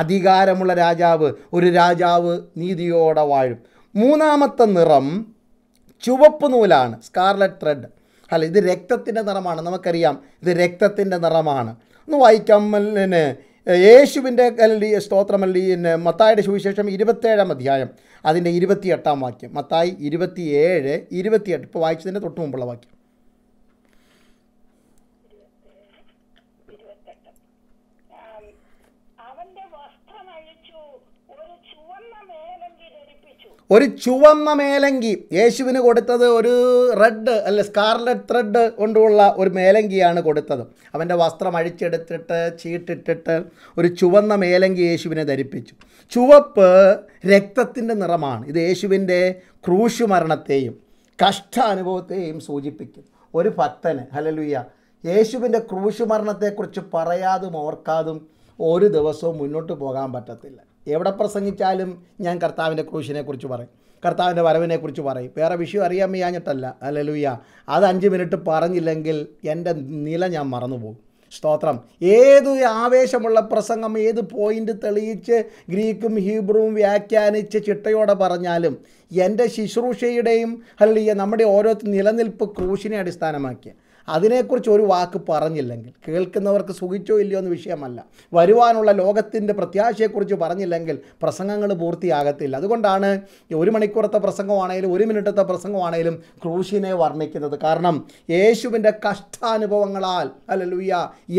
Speaker 1: അധികാരമുള്ള രാജാവ് ഒരു രാജാവ് നീതിയോടെ വാഴും മൂന്നാമത്തെ നിറം ചുവപ്പ് നൂലാണ് സ്കാർലറ്റ് ത്രെഡ് അല്ല ഇത് രക്തത്തിൻ്റെ നിറമാണ് നമുക്കറിയാം ഇത് രക്തത്തിൻ്റെ നിറമാണ് ഒന്ന് വായിക്കാം യേശുവിൻ്റെ അല്ലി സ്തോത്രമല്ലി പിന്നെ മത്തായുടെ സുവിശേഷം ഇരുപത്തേഴാം അധ്യായം അതിൻ്റെ ഇരുപത്തിയെട്ടാം വാക്യം മത്തായി ഇരുപത്തി ഏഴ് ഇരുപത്തിയെട്ട് ഇപ്പോൾ വായിച്ചതിൻ്റെ തൊട്ട് മുമ്പുള്ള വാക്യം ഒരു ചുവന്ന മേലങ്കി യേശുവിന് കൊടുത്തത് ഒരു റെഡ് അല്ലെ സ്കാർലറ്റ് ത്രെഡ് കൊണ്ടുള്ള ഒരു മേലങ്കിയാണ് കൊടുത്തത് അവൻ്റെ വസ്ത്രം അഴിച്ചെടുത്തിട്ട് ചീട്ടിട്ടിട്ട് ഒരു ചുവന്ന മേലങ്കി യേശുവിനെ ധരിപ്പിച്ചു ചുവപ്പ് രക്തത്തിൻ്റെ നിറമാണ് ഇത് യേശുവിൻ്റെ ക്രൂശുമരണത്തെയും കഷ്ടാനുഭവത്തെയും സൂചിപ്പിക്കുന്നു ഒരു ഭക്തന് ഹലലുയ്യ യേശുവിൻ്റെ ക്രൂശുമരണത്തെക്കുറിച്ച് പറയാതും ഓർക്കാതും ഒരു ദിവസവും മുന്നോട്ട് പോകാൻ പറ്റത്തില്ല എവിടെ പ്രസംഗിച്ചാലും ഞാൻ കർത്താവിൻ്റെ കുറിച്ച് പറയും കർത്താവിൻ്റെ വരവിനെക്കുറിച്ച് പറയും വേറെ വിഷയം അറിയാൻ വയ്യാഞ്ഞിട്ടല്ല അല്ല ലൂയ അത് അഞ്ച് മിനിറ്റ് പറഞ്ഞില്ലെങ്കിൽ എൻ്റെ നില ഞാൻ മറന്നുപോകും സ്തോത്രം ഏത് ആവേശമുള്ള പ്രസംഗം ഏത് പോയിന്റ് തെളിയിച്ച് ഗ്രീക്കും ഹീബ്രുവും വ്യാഖ്യാനിച്ച് ചിട്ടയോടെ പറഞ്ഞാലും എൻ്റെ ശുശ്രൂഷയുടെയും അല്ലെങ്കിൽ നമ്മുടെ ഓരോ നിലനിൽപ്പ് ക്രൂശിനെ അടിസ്ഥാനമാക്കിയ അതിനെക്കുറിച്ച് ഒരു വാക്ക് പറഞ്ഞില്ലെങ്കിൽ കേൾക്കുന്നവർക്ക് സുഖിച്ചോ ഇല്ലയോ എന്ന് വിഷയമല്ല വരുവാനുള്ള ലോകത്തിൻ്റെ പ്രത്യാശയെക്കുറിച്ച് പറഞ്ഞില്ലെങ്കിൽ പ്രസംഗങ്ങൾ പൂർത്തിയാകത്തില്ല അതുകൊണ്ടാണ് ഒരു മണിക്കൂറത്തെ പ്രസംഗമാണെങ്കിലും ഒരു മിനിറ്റത്തെ പ്രസംഗമാണെങ്കിലും ക്രൂശിനെ വർണ്ണിക്കുന്നത് കാരണം യേശുവിൻ്റെ കഷ്ടാനുഭവങ്ങളാൽ അല്ല ലൂയ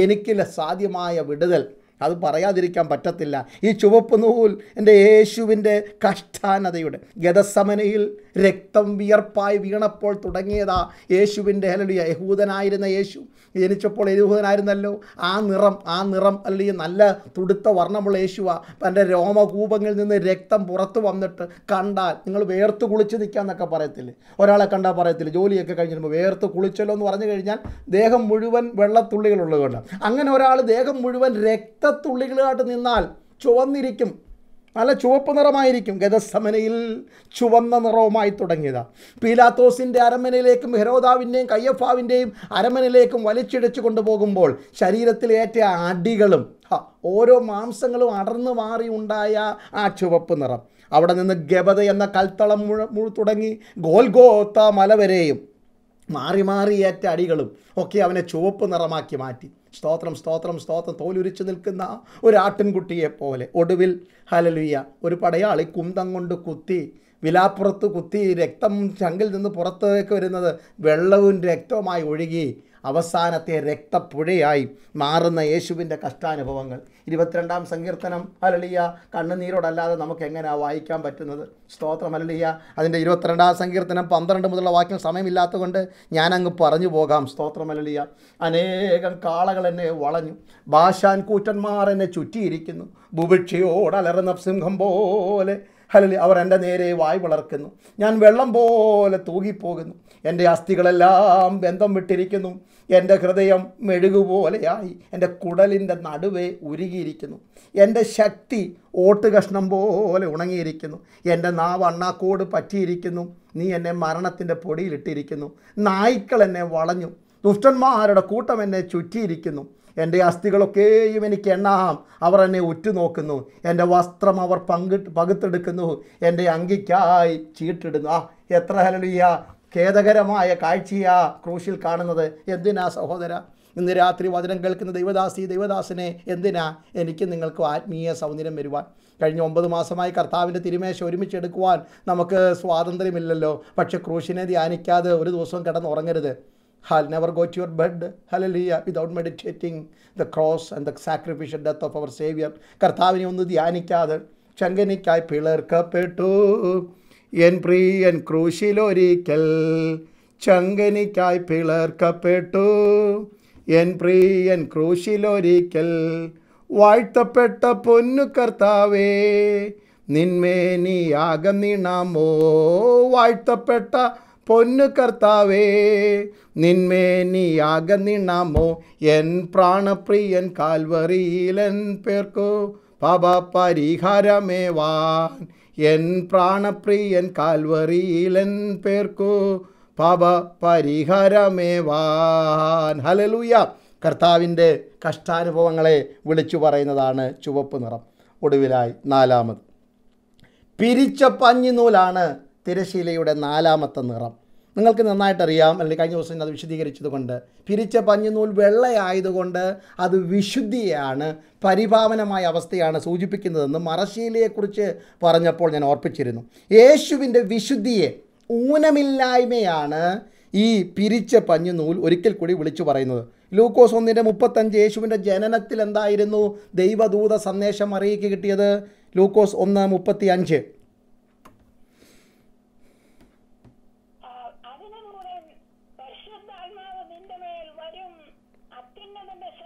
Speaker 1: എനിക്കില്ല സാധ്യമായ വിടുതൽ അത് പറയാതിരിക്കാൻ പറ്റത്തില്ല ഈ ചുവപ്പ് നൂൽ എൻ്റെ യേശുവിൻ്റെ കഷ്ടാനതയുടെ ഗതസമനയിൽ രക്തം വിയർപ്പായി വീണപ്പോൾ തുടങ്ങിയതാ യേശുവിൻ്റെ അല്ലിയ യഹൂദനായിരുന്ന യേശു ജനിച്ചപ്പോൾ യഹൂദനായിരുന്നല്ലോ ആ നിറം ആ നിറം അല്ലെങ്കിൽ നല്ല തുടുത്ത വർണ്ണമുള്ള യേശുവാ തൻ്റെ രോമകൂപങ്ങളിൽ നിന്ന് രക്തം പുറത്തു വന്നിട്ട് കണ്ടാൽ നിങ്ങൾ വേർത്ത് കുളിച്ച് നിൽക്കാമെന്നൊക്കെ പറയത്തില്ലേ ഒരാളെ കണ്ടാൽ പറയത്തില്ല ജോലിയൊക്കെ കഴിഞ്ഞിരുമ്പോൾ വേർത്ത് കുളിച്ചല്ലോ എന്ന് പറഞ്ഞു കഴിഞ്ഞാൽ ദേഹം മുഴുവൻ വെള്ളത്തുള്ളികളുള്ളതുകൊണ്ട് അങ്ങനെ ഒരാൾ ദേഹം മുഴുവൻ രക്തം രക്തത്തുള്ളികളായിട്ട് നിന്നാൽ ചുവന്നിരിക്കും നല്ല ചുവപ്പ് നിറമായിരിക്കും ഗതസമനയിൽ ചുവന്ന നിറവുമായി തുടങ്ങിയത് പീലാത്തോസിൻ്റെ അരമനയിലേക്കും ഹെരോദാവിൻ്റെയും കയ്യഫാവിൻ്റെയും അരമനയിലേക്കും വലിച്ചിടിച്ചു കൊണ്ടുപോകുമ്പോൾ ശരീരത്തിലേറ്റ അടികളും ഓരോ മാംസങ്ങളും അടർന്നു മാറി ഉണ്ടായ ആ ചുവപ്പ് നിറം അവിടെ നിന്ന് ഗബത എന്ന കൽത്തളം മുഴ മുഴു തുടങ്ങി ഗോൽഗോത്ത മല വരെയും മാറി മാറിയേറ്റ അടികളും ഒക്കെ അവനെ ചുവപ്പ് നിറമാക്കി മാറ്റി സ്തോത്രം സ്തോത്രം സ്തോത്രം തോലുരിച്ചു നിൽക്കുന്ന ഒരാട്ടിൻകുട്ടിയെ പോലെ ഒടുവിൽ ഹലലുയ്യ ഒരു പടയാളി കുന്തം കൊണ്ട് കുത്തി വിലാപ്പുറത്ത് കുത്തി രക്തം ചങ്കിൽ നിന്ന് പുറത്തേക്ക് വരുന്നത് വെള്ളവും രക്തവുമായി ഒഴുകി അവസാനത്തെ രക്തപ്പുഴയായി മാറുന്ന യേശുവിൻ്റെ കഷ്ടാനുഭവങ്ങൾ ഇരുപത്തിരണ്ടാം സങ്കീർത്തനം അലളിയ കണ്ണുനീരോടല്ലാതെ നമുക്ക് എങ്ങനെയാ വായിക്കാൻ പറ്റുന്നത് സ്തോത്രം അലളിയ അതിൻ്റെ ഇരുപത്തിരണ്ടാം സങ്കീർത്തനം പന്ത്രണ്ട് മുതലുള്ള വാക്യം സമയമില്ലാത്തതുകൊണ്ട് ഞാനങ്ങ് പറഞ്ഞു പോകാം സ്തോത്രം അലളിയ അനേകം കാളകൾ എന്നെ വളഞ്ഞു ഭാഷാൻ കൂറ്റന്മാർ എന്നെ ചുറ്റിയിരിക്കുന്നു ബുഭിക്ഷയോടലറുന്ന സിംഹം പോലെ ഹലലി അവർ എൻ്റെ നേരെ വായ് വളർക്കുന്നു ഞാൻ വെള്ളം പോലെ തൂകിപ്പോകുന്നു എൻ്റെ അസ്ഥികളെല്ലാം ബന്ധം വിട്ടിരിക്കുന്നു എൻ്റെ ഹൃദയം മെഴുകുപോലെയായി എൻ്റെ കുടലിൻ്റെ നടുവേ ഉരുകിയിരിക്കുന്നു എൻ്റെ ശക്തി കഷ്ണം പോലെ ഉണങ്ങിയിരിക്കുന്നു എൻ്റെ നാവ് അണ്ണാക്കോട് പറ്റിയിരിക്കുന്നു നീ എന്നെ മരണത്തിൻ്റെ പൊടിയിലിട്ടിരിക്കുന്നു നായ്ക്കൾ എന്നെ വളഞ്ഞു ദുഷ്ടന്മാരുടെ കൂട്ടം എന്നെ ചുറ്റിയിരിക്കുന്നു എൻ്റെ അസ്ഥികളൊക്കെയും എനിക്ക് എണ്ണാം അവർ എന്നെ ഉറ്റുനോക്കുന്നു എൻ്റെ വസ്ത്രം അവർ പങ്കിട്ട് പകുത്തെടുക്കുന്നു എൻ്റെ അങ്കിക്കായി ചീട്ടിടുന്നു ആ എത്ര ഹലിയ ഖേദകരമായ കാഴ്ചയാ ക്രൂശിൽ കാണുന്നത് എന്തിനാ സഹോദര ഇന്ന് രാത്രി വചനം കേൾക്കുന്ന ദൈവദാസി ദൈവദാസനെ എന്തിനാ എനിക്ക് നിങ്ങൾക്ക് ആത്മീയ സൗന്ദര്യം വരുവാൻ കഴിഞ്ഞ ഒമ്പത് മാസമായി കർത്താവിൻ്റെ തിരുമേശ ഒരുമിച്ചെടുക്കുവാൻ നമുക്ക് സ്വാതന്ത്ര്യമില്ലല്ലോ പക്ഷെ ക്രൂശിനെ ധ്യാനിക്കാതെ ഒരു ദിവസം കിടന്ന് ഉറങ്ങരുത് he'll never go to your bed ലിയ without meditating the cross and the sacrificial death of our saviour കർത്താവിനെ ഒന്ന് ധ്യാനിക്കാതെ ചങ്കനിക്കായി പിളർക്കപ്പെട്ടു എൻ പ്രിയൻ ക്രൂശിലൊരിക്കൽ ചങ്കനിക്കായി പിളർക്കപ്പെട്ടു എൻ പ്രിയൻ ക്രൂശിലൊരിക്കൽ വാഴ്ത്തപ്പെട്ട പൊന്നു കർത്താവേ നിന്മേനിയാകം നീണാമോ വാഴ്ത്തപ്പെട്ട പൊന്നു കർത്താവേ നിന്മേനിയാകം നീണാമോ എൻ പ്രാണപ്രിയൻ കാൽവറിയിലൻ പേർക്കോ പാപ പരിഹാരമേവാൻ എൻ പ്രാണപ്രിയൻ കാൽവറിയിലൻ പേർക്കു പാപ പരിഹാരമേവാൻ ഹലലൂയ കർത്താവിൻ്റെ കഷ്ടാനുഭവങ്ങളെ വിളിച്ചു പറയുന്നതാണ് ചുവപ്പ് നിറം ഒടുവിലായി നാലാമത് പിരിച്ച പഞ്ഞിനൂലാണ് തിരശീലയുടെ നാലാമത്തെ നിറം നിങ്ങൾക്ക് നന്നായിട്ടറിയാം അല്ലെങ്കിൽ കഴിഞ്ഞ ദിവസം ഞാൻ അത് വിശദീകരിച്ചതുകൊണ്ട് പിരിച്ച പഞ്ഞുനൂൽ വെള്ളയായതുകൊണ്ട് അത് വിശുദ്ധിയാണ് പരിഭാവനമായ അവസ്ഥയാണ് സൂചിപ്പിക്കുന്നതെന്ന് മറശീലയെക്കുറിച്ച് പറഞ്ഞപ്പോൾ ഞാൻ ഓർപ്പിച്ചിരുന്നു യേശുവിൻ്റെ വിശുദ്ധിയെ ഊനമില്ലായ്മയാണ് ഈ പിരിച്ച പഞ്ഞുനൂൽ ഒരിക്കൽ കൂടി വിളിച്ചു പറയുന്നത് ലൂക്കോസ് ഒന്നിൻ്റെ മുപ്പത്തഞ്ച് യേശുവിൻ്റെ ജനനത്തിൽ എന്തായിരുന്നു ദൈവദൂത സന്ദേശം അറിയിക്കുക കിട്ടിയത് ലൂക്കോസ് ഒന്ന് മുപ്പത്തി അഞ്ച്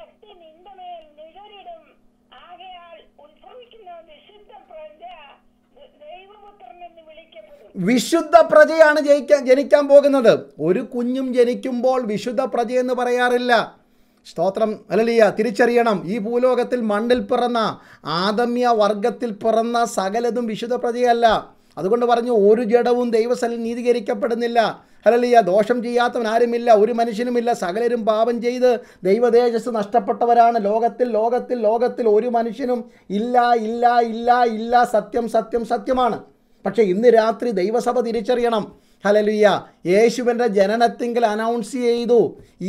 Speaker 2: ശക്തി നിന്റെ മേൽ നിഴലിടും ആകയാൽ ഉത്ഭവിക്കുന്ന
Speaker 1: വിശുദ്ധ പ്രജ വിശുദ്ധ പ്രജയാണ് ജയിക്കാൻ ജനിക്കാൻ പോകുന്നത് ഒരു കുഞ്ഞും ജനിക്കുമ്പോൾ വിശുദ്ധ പ്രജയെന്ന് പറയാറില്ല സ്തോത്രം അല്ലലിയ തിരിച്ചറിയണം ഈ ഭൂലോകത്തിൽ മണ്ണിൽ പിറന്ന ആദമ്യ വർഗത്തിൽ പിറന്ന സകലതും വിശുദ്ധ പ്രജയല്ല അതുകൊണ്ട് പറഞ്ഞു ഒരു ജഡവും ദൈവസ്ഥലിൽ നീതീകരിക്കപ്പെടുന്നില്ല അല്ലല്ലയ്യ ദോഷം ചെയ്യാത്തവൻ ആരുമില്ല ഒരു മനുഷ്യനുമില്ല സകലരും പാപം ചെയ്ത് ദൈവതേജസ് നഷ്ടപ്പെട്ടവരാണ് ലോകത്തിൽ ലോകത്തിൽ ലോകത്തിൽ ഒരു മനുഷ്യനും ഇല്ല ഇല്ല ഇല്ല ഇല്ല സത്യം സത്യം സത്യമാണ് പക്ഷേ ഇന്ന് രാത്രി ദൈവസഭ തിരിച്ചറിയണം ഹലലുയ്യ യേശുവിൻ്റെ ജനനത്തിങ്കിൽ അനൗൺസ് ചെയ്തു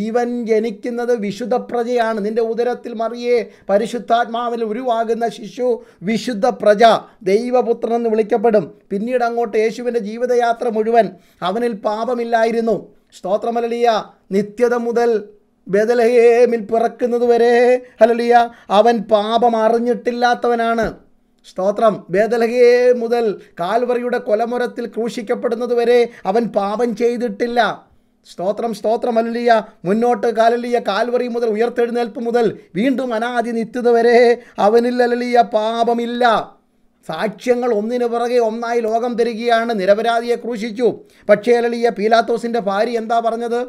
Speaker 1: ഇവൻ ജനിക്കുന്നത് വിശുദ്ധ പ്രജയാണ് നിൻ്റെ ഉദരത്തിൽ മറിയേ പരിശുദ്ധാത്മാവിൽ ഉരുവാകുന്ന ശിശു വിശുദ്ധ പ്രജ ദൈവപുത്രൻ എന്ന് വിളിക്കപ്പെടും പിന്നീട് അങ്ങോട്ട് യേശുവിൻ്റെ ജീവിതയാത്ര മുഴുവൻ അവനിൽ പാപമില്ലായിരുന്നു സ്തോത്രമലലിയ നിത്യത മുതൽ ബദലഹേമിൽ പിറക്കുന്നതുവരെ ഹലലിയ അവൻ പാപം അറിഞ്ഞിട്ടില്ലാത്തവനാണ് സ്തോത്രം വേദലകയെ മുതൽ കാൽവറിയുടെ കൊലമുരത്തിൽ ക്രൂശിക്കപ്പെടുന്നതുവരെ അവൻ പാപം ചെയ്തിട്ടില്ല സ്തോത്രം സ്തോത്രം അല്ലിയ മുന്നോട്ട് കാലല്ലിയ കാൽവറി മുതൽ ഉയർത്തെഴുന്നേൽപ്പ് മുതൽ വീണ്ടും അനാദി നിത്യത വരെ അവനിൽ അലലിയ പാപമില്ല സാക്ഷ്യങ്ങൾ ഒന്നിനു പുറകെ ഒന്നായി ലോകം തരികയാണ് നിരപരാധിയെ ക്രൂശിച്ചു പക്ഷേ അലലിയ പീലാത്തോസിൻ്റെ ഭാര്യ എന്താ പറഞ്ഞത്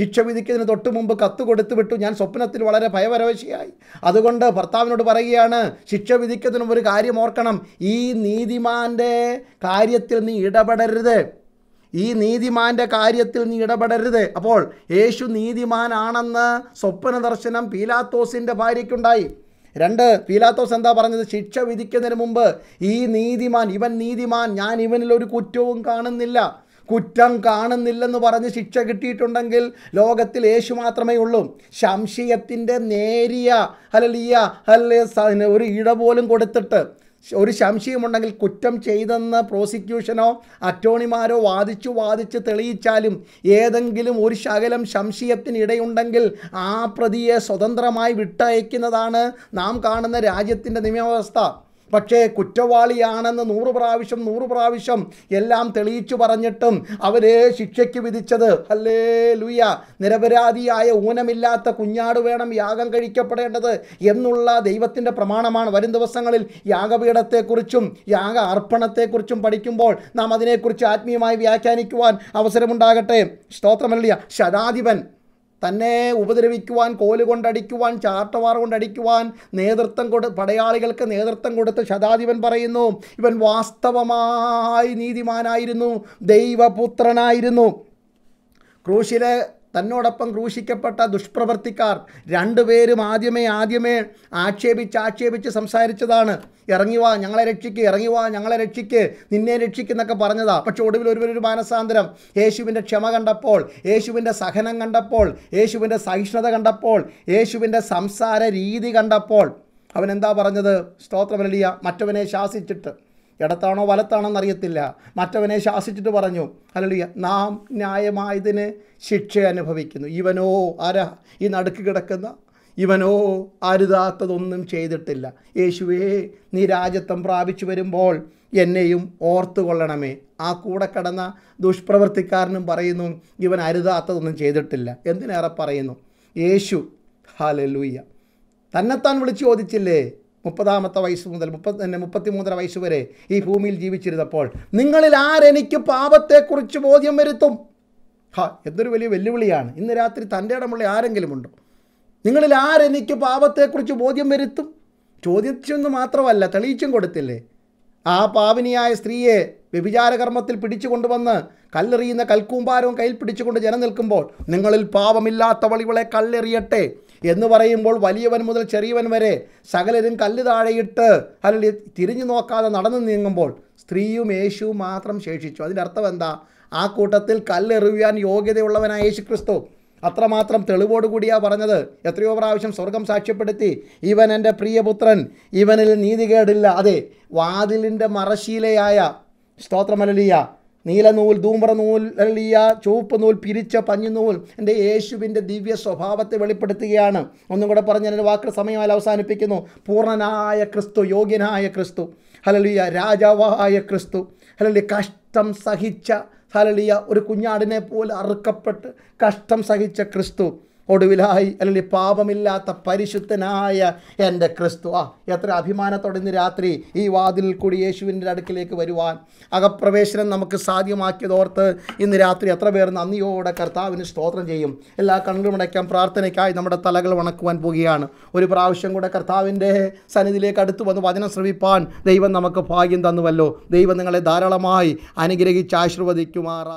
Speaker 1: ശിക്ഷ വിധിക്കുന്നതിന് തൊട്ട് മുമ്പ് കത്ത് കൊടുത്തു വിട്ടു ഞാൻ സ്വപ്നത്തിൽ വളരെ ഭയപരവശിയായി അതുകൊണ്ട് ഭർത്താവിനോട് പറയുകയാണ് ശിക്ഷ വിധിക്കുന്നതിന് ഒരു കാര്യം ഓർക്കണം ഈ നീതിമാൻ്റെ കാര്യത്തിൽ നീ ഇടപെടരുത് ഈ നീതിമാൻ്റെ കാര്യത്തിൽ നീ ഇടപെടരുത് അപ്പോൾ യേശു നീതിമാനാണെന്ന് സ്വപ്ന ദർശനം പീലാത്തോസിൻ്റെ ഭാര്യയ്ക്കുണ്ടായി രണ്ട് പീലാത്തോസ് എന്താ പറഞ്ഞത് ശിക്ഷ വിധിക്കുന്നതിന് മുമ്പ് ഈ നീതിമാൻ ഇവൻ നീതിമാൻ ഞാൻ ഇവനിൽ ഒരു കുറ്റവും കാണുന്നില്ല കുറ്റം കാണുന്നില്ലെന്ന് പറഞ്ഞ് ശിക്ഷ കിട്ടിയിട്ടുണ്ടെങ്കിൽ ലോകത്തിൽ യേശു മാത്രമേ ഉള്ളൂ സംശയത്തിൻ്റെ നേരിയ അല്ലിയ ഹല്ലേ ഒരു ഇട പോലും കൊടുത്തിട്ട് ഒരു സംശയമുണ്ടെങ്കിൽ കുറ്റം ചെയ്തെന്ന് പ്രോസിക്യൂഷനോ അറ്റോണിമാരോ വാദിച്ചു വാദിച്ച് തെളിയിച്ചാലും ഏതെങ്കിലും ഒരു ശകലം സംശയത്തിനിടയുണ്ടെങ്കിൽ ആ പ്രതിയെ സ്വതന്ത്രമായി വിട്ടയക്കുന്നതാണ് നാം കാണുന്ന രാജ്യത്തിൻ്റെ നിയമവ്യവസ്ഥ പക്ഷേ കുറ്റവാളിയാണെന്ന് നൂറു പ്രാവശ്യം നൂറു പ്രാവശ്യം എല്ലാം തെളിയിച്ചു പറഞ്ഞിട്ടും അവരെ ശിക്ഷയ്ക്ക് വിധിച്ചത് അല്ലേ ലുയ നിരപരാധിയായ ഊനമില്ലാത്ത കുഞ്ഞാട് വേണം യാഗം കഴിക്കപ്പെടേണ്ടത് എന്നുള്ള ദൈവത്തിൻ്റെ പ്രമാണമാണ് വരും ദിവസങ്ങളിൽ യാഗപീഠത്തെക്കുറിച്ചും യാഗ അർപ്പണത്തെക്കുറിച്ചും പഠിക്കുമ്പോൾ നാം അതിനെക്കുറിച്ച് ആത്മീയമായി വ്യാഖ്യാനിക്കുവാൻ അവസരമുണ്ടാകട്ടെ സ്തോത്രമല്ല ശതാധിപൻ തന്നെ ഉപദ്രവിക്കുവാൻ കോല് കൊണ്ടടിക്കുവാൻ ചാട്ടവാർ കൊണ്ടടിക്കുവാൻ നേതൃത്വം കൊടു പടയാളികൾക്ക് നേതൃത്വം കൊടുത്ത് ശതാധിപൻ പറയുന്നു ഇവൻ വാസ്തവമായി നീതിമാനായിരുന്നു ദൈവപുത്രനായിരുന്നു ക്രൂശിലെ തന്നോടൊപ്പം ക്രൂശിക്കപ്പെട്ട ദുഷ്പ്രവർത്തിക്കാർ രണ്ടുപേരും ആദ്യമേ ആദ്യമേ ആക്ഷേപിച്ച് ആക്ഷേപിച്ച് സംസാരിച്ചതാണ് ഇറങ്ങിവാ ഞങ്ങളെ രക്ഷിക്ക് ഇറങ്ങിവാ ഞങ്ങളെ രക്ഷിക്ക് നിന്നെ രക്ഷിക്കുന്നൊക്കെ പറഞ്ഞതാ പക്ഷെ ഒടുവിൽ ഒരുവരൊരു മാനസാന്തരം യേശുവിൻ്റെ ക്ഷമ കണ്ടപ്പോൾ യേശുവിൻ്റെ സഹനം കണ്ടപ്പോൾ യേശുവിൻ്റെ സഹിഷ്ണുത കണ്ടപ്പോൾ യേശുവിൻ്റെ സംസാര രീതി കണ്ടപ്പോൾ അവൻ എന്താ പറഞ്ഞത് സ്തോത്രമലിയ മറ്റവനെ ശാസിച്ചിട്ട് ഇടത്താണോ വലത്താണോ എന്നറിയത്തില്ല മറ്റവനെ ശാസിച്ചിട്ട് പറഞ്ഞു അല്ലെ നാം ന്യായമായതിന് ശിക്ഷ അനുഭവിക്കുന്നു ഇവനോ ആരാ ഈ നടുക്ക് കിടക്കുന്ന ഇവനോ അരുതാത്തതൊന്നും ചെയ്തിട്ടില്ല യേശുവേ നീ രാജ്യത്വം പ്രാപിച്ചു വരുമ്പോൾ എന്നെയും ഓർത്തു കൊള്ളണമേ ആ കൂടെ കടന്ന ദുഷ്പ്രവൃത്തിക്കാരനും പറയുന്നു ഇവൻ അരുതാത്തതൊന്നും ചെയ്തിട്ടില്ല എന്തിനേറെ പറയുന്നു യേശു ഹാലലൂയ്യ തന്നെത്താൻ വിളിച്ചു ചോദിച്ചില്ലേ മുപ്പതാമത്തെ വയസ്സ് മുതൽ മുപ്പത്തി മുപ്പത്തിമൂന്നര വയസ്സ് വരെ ഈ ഭൂമിയിൽ ജീവിച്ചിരുന്നപ്പോൾ നിങ്ങളിൽ ആരെനിക്ക് പാപത്തെക്കുറിച്ച് ബോധ്യം വരുത്തും ഹാ എന്തൊരു വലിയ വെല്ലുവിളിയാണ് ഇന്ന് രാത്രി തൻ്റെ ഇടമുള്ള ആരെങ്കിലും ഉണ്ടോ നിങ്ങളിൽ ആരെനിക്ക് പാപത്തെക്കുറിച്ച് ബോധ്യം വരുത്തും ചോദിച്ചെന്ന് മാത്രമല്ല തെളിയിച്ചും കൊടുത്തില്ലേ ആ പാവിനിയായ സ്ത്രീയെ വ്യഭിചാരകർമ്മത്തിൽ പിടിച്ചു കൊണ്ടുവന്ന് കല്ലെറിയുന്ന കൽക്കൂമ്പാരവും കയ്യിൽ പിടിച്ചുകൊണ്ട് ജനം നിൽക്കുമ്പോൾ നിങ്ങളിൽ പാപമില്ലാത്തവൾ ഇവളെ കല്ലെറിയട്ടെ എന്ന് പറയുമ്പോൾ വലിയവൻ മുതൽ ചെറിയവൻ വരെ സകലരും കല്ല് താഴെയിട്ട് അല്ലെങ്കിൽ തിരിഞ്ഞു നോക്കാതെ നടന്നു നീങ്ങുമ്പോൾ സ്ത്രീയും യേശുവും മാത്രം ശേഷിച്ചു അതിൻ്റെ അർത്ഥം എന്താ ആ കൂട്ടത്തിൽ കല്ലെറിയാൻ യോഗ്യതയുള്ളവനായ യേശു ക്രിസ്തു അത്രമാത്രം തെളിവോടുകൂടിയാണ് പറഞ്ഞത് എത്രയോ പ്രാവശ്യം സ്വർഗം സാക്ഷ്യപ്പെടുത്തി ഇവൻ എൻ്റെ പ്രിയപുത്രൻ ഇവനിൽ നീതികേടില്ല അതെ വാതിലിൻ്റെ മറശീലയായ സ്തോത്രമലലിയ നീലനൂൽ നൂൽ അല്ലിയ ചുവപ്പ് നൂൽ പിരിച്ച പഞ്ഞുനൂൽ എൻ്റെ യേശുവിൻ്റെ ദിവ്യ സ്വഭാവത്തെ വെളിപ്പെടുത്തുകയാണ് ഒന്നും കൂടെ പറഞ്ഞ് എൻ്റെ വാക്ക് സമയമായി അവസാനിപ്പിക്കുന്നു പൂർണ്ണനായ ക്രിസ്തു യോഗ്യനായ ക്രിസ്തു ഹലളിയ രാജാവായ ക്രിസ്തു ഹലളി കഷ്ടം സഹിച്ച ഹലളിയ ഒരു കുഞ്ഞാടിനെ പോലെ അറുക്കപ്പെട്ട് കഷ്ടം സഹിച്ച ക്രിസ്തു ഒടുവിലായി അല്ലെങ്കിൽ പാപമില്ലാത്ത പരിശുദ്ധനായ എൻ്റെ ക്രിസ്തു ആ എത്ര അഭിമാനത്തോടെ ഇന്ന് രാത്രി ഈ വാതിലിൽ കൂടി യേശുവിൻ്റെ അടുക്കിലേക്ക് വരുവാൻ അകപ്രവേശനം നമുക്ക് സാധ്യമാക്കിയതോർത്ത് ഇന്ന് രാത്രി എത്ര പേർ നന്ദിയോടെ കർത്താവിന് സ്തോത്രം ചെയ്യും എല്ലാ അടയ്ക്കാൻ പ്രാർത്ഥനയ്ക്കായി നമ്മുടെ തലകൾ വണക്കുവാൻ പോകുകയാണ് ഒരു പ്രാവശ്യം കൂടെ കർത്താവിൻ്റെ സന്നിധിയിലേക്ക് അടുത്തു വന്ന് വചനം ശ്രമിപ്പാൻ ദൈവം നമുക്ക് ഭാഗ്യം തന്നുവല്ലോ ദൈവം നിങ്ങളെ ധാരാളമായി അനുഗ്രഹിച്ച് ആശീർവദിക്കുമാറാ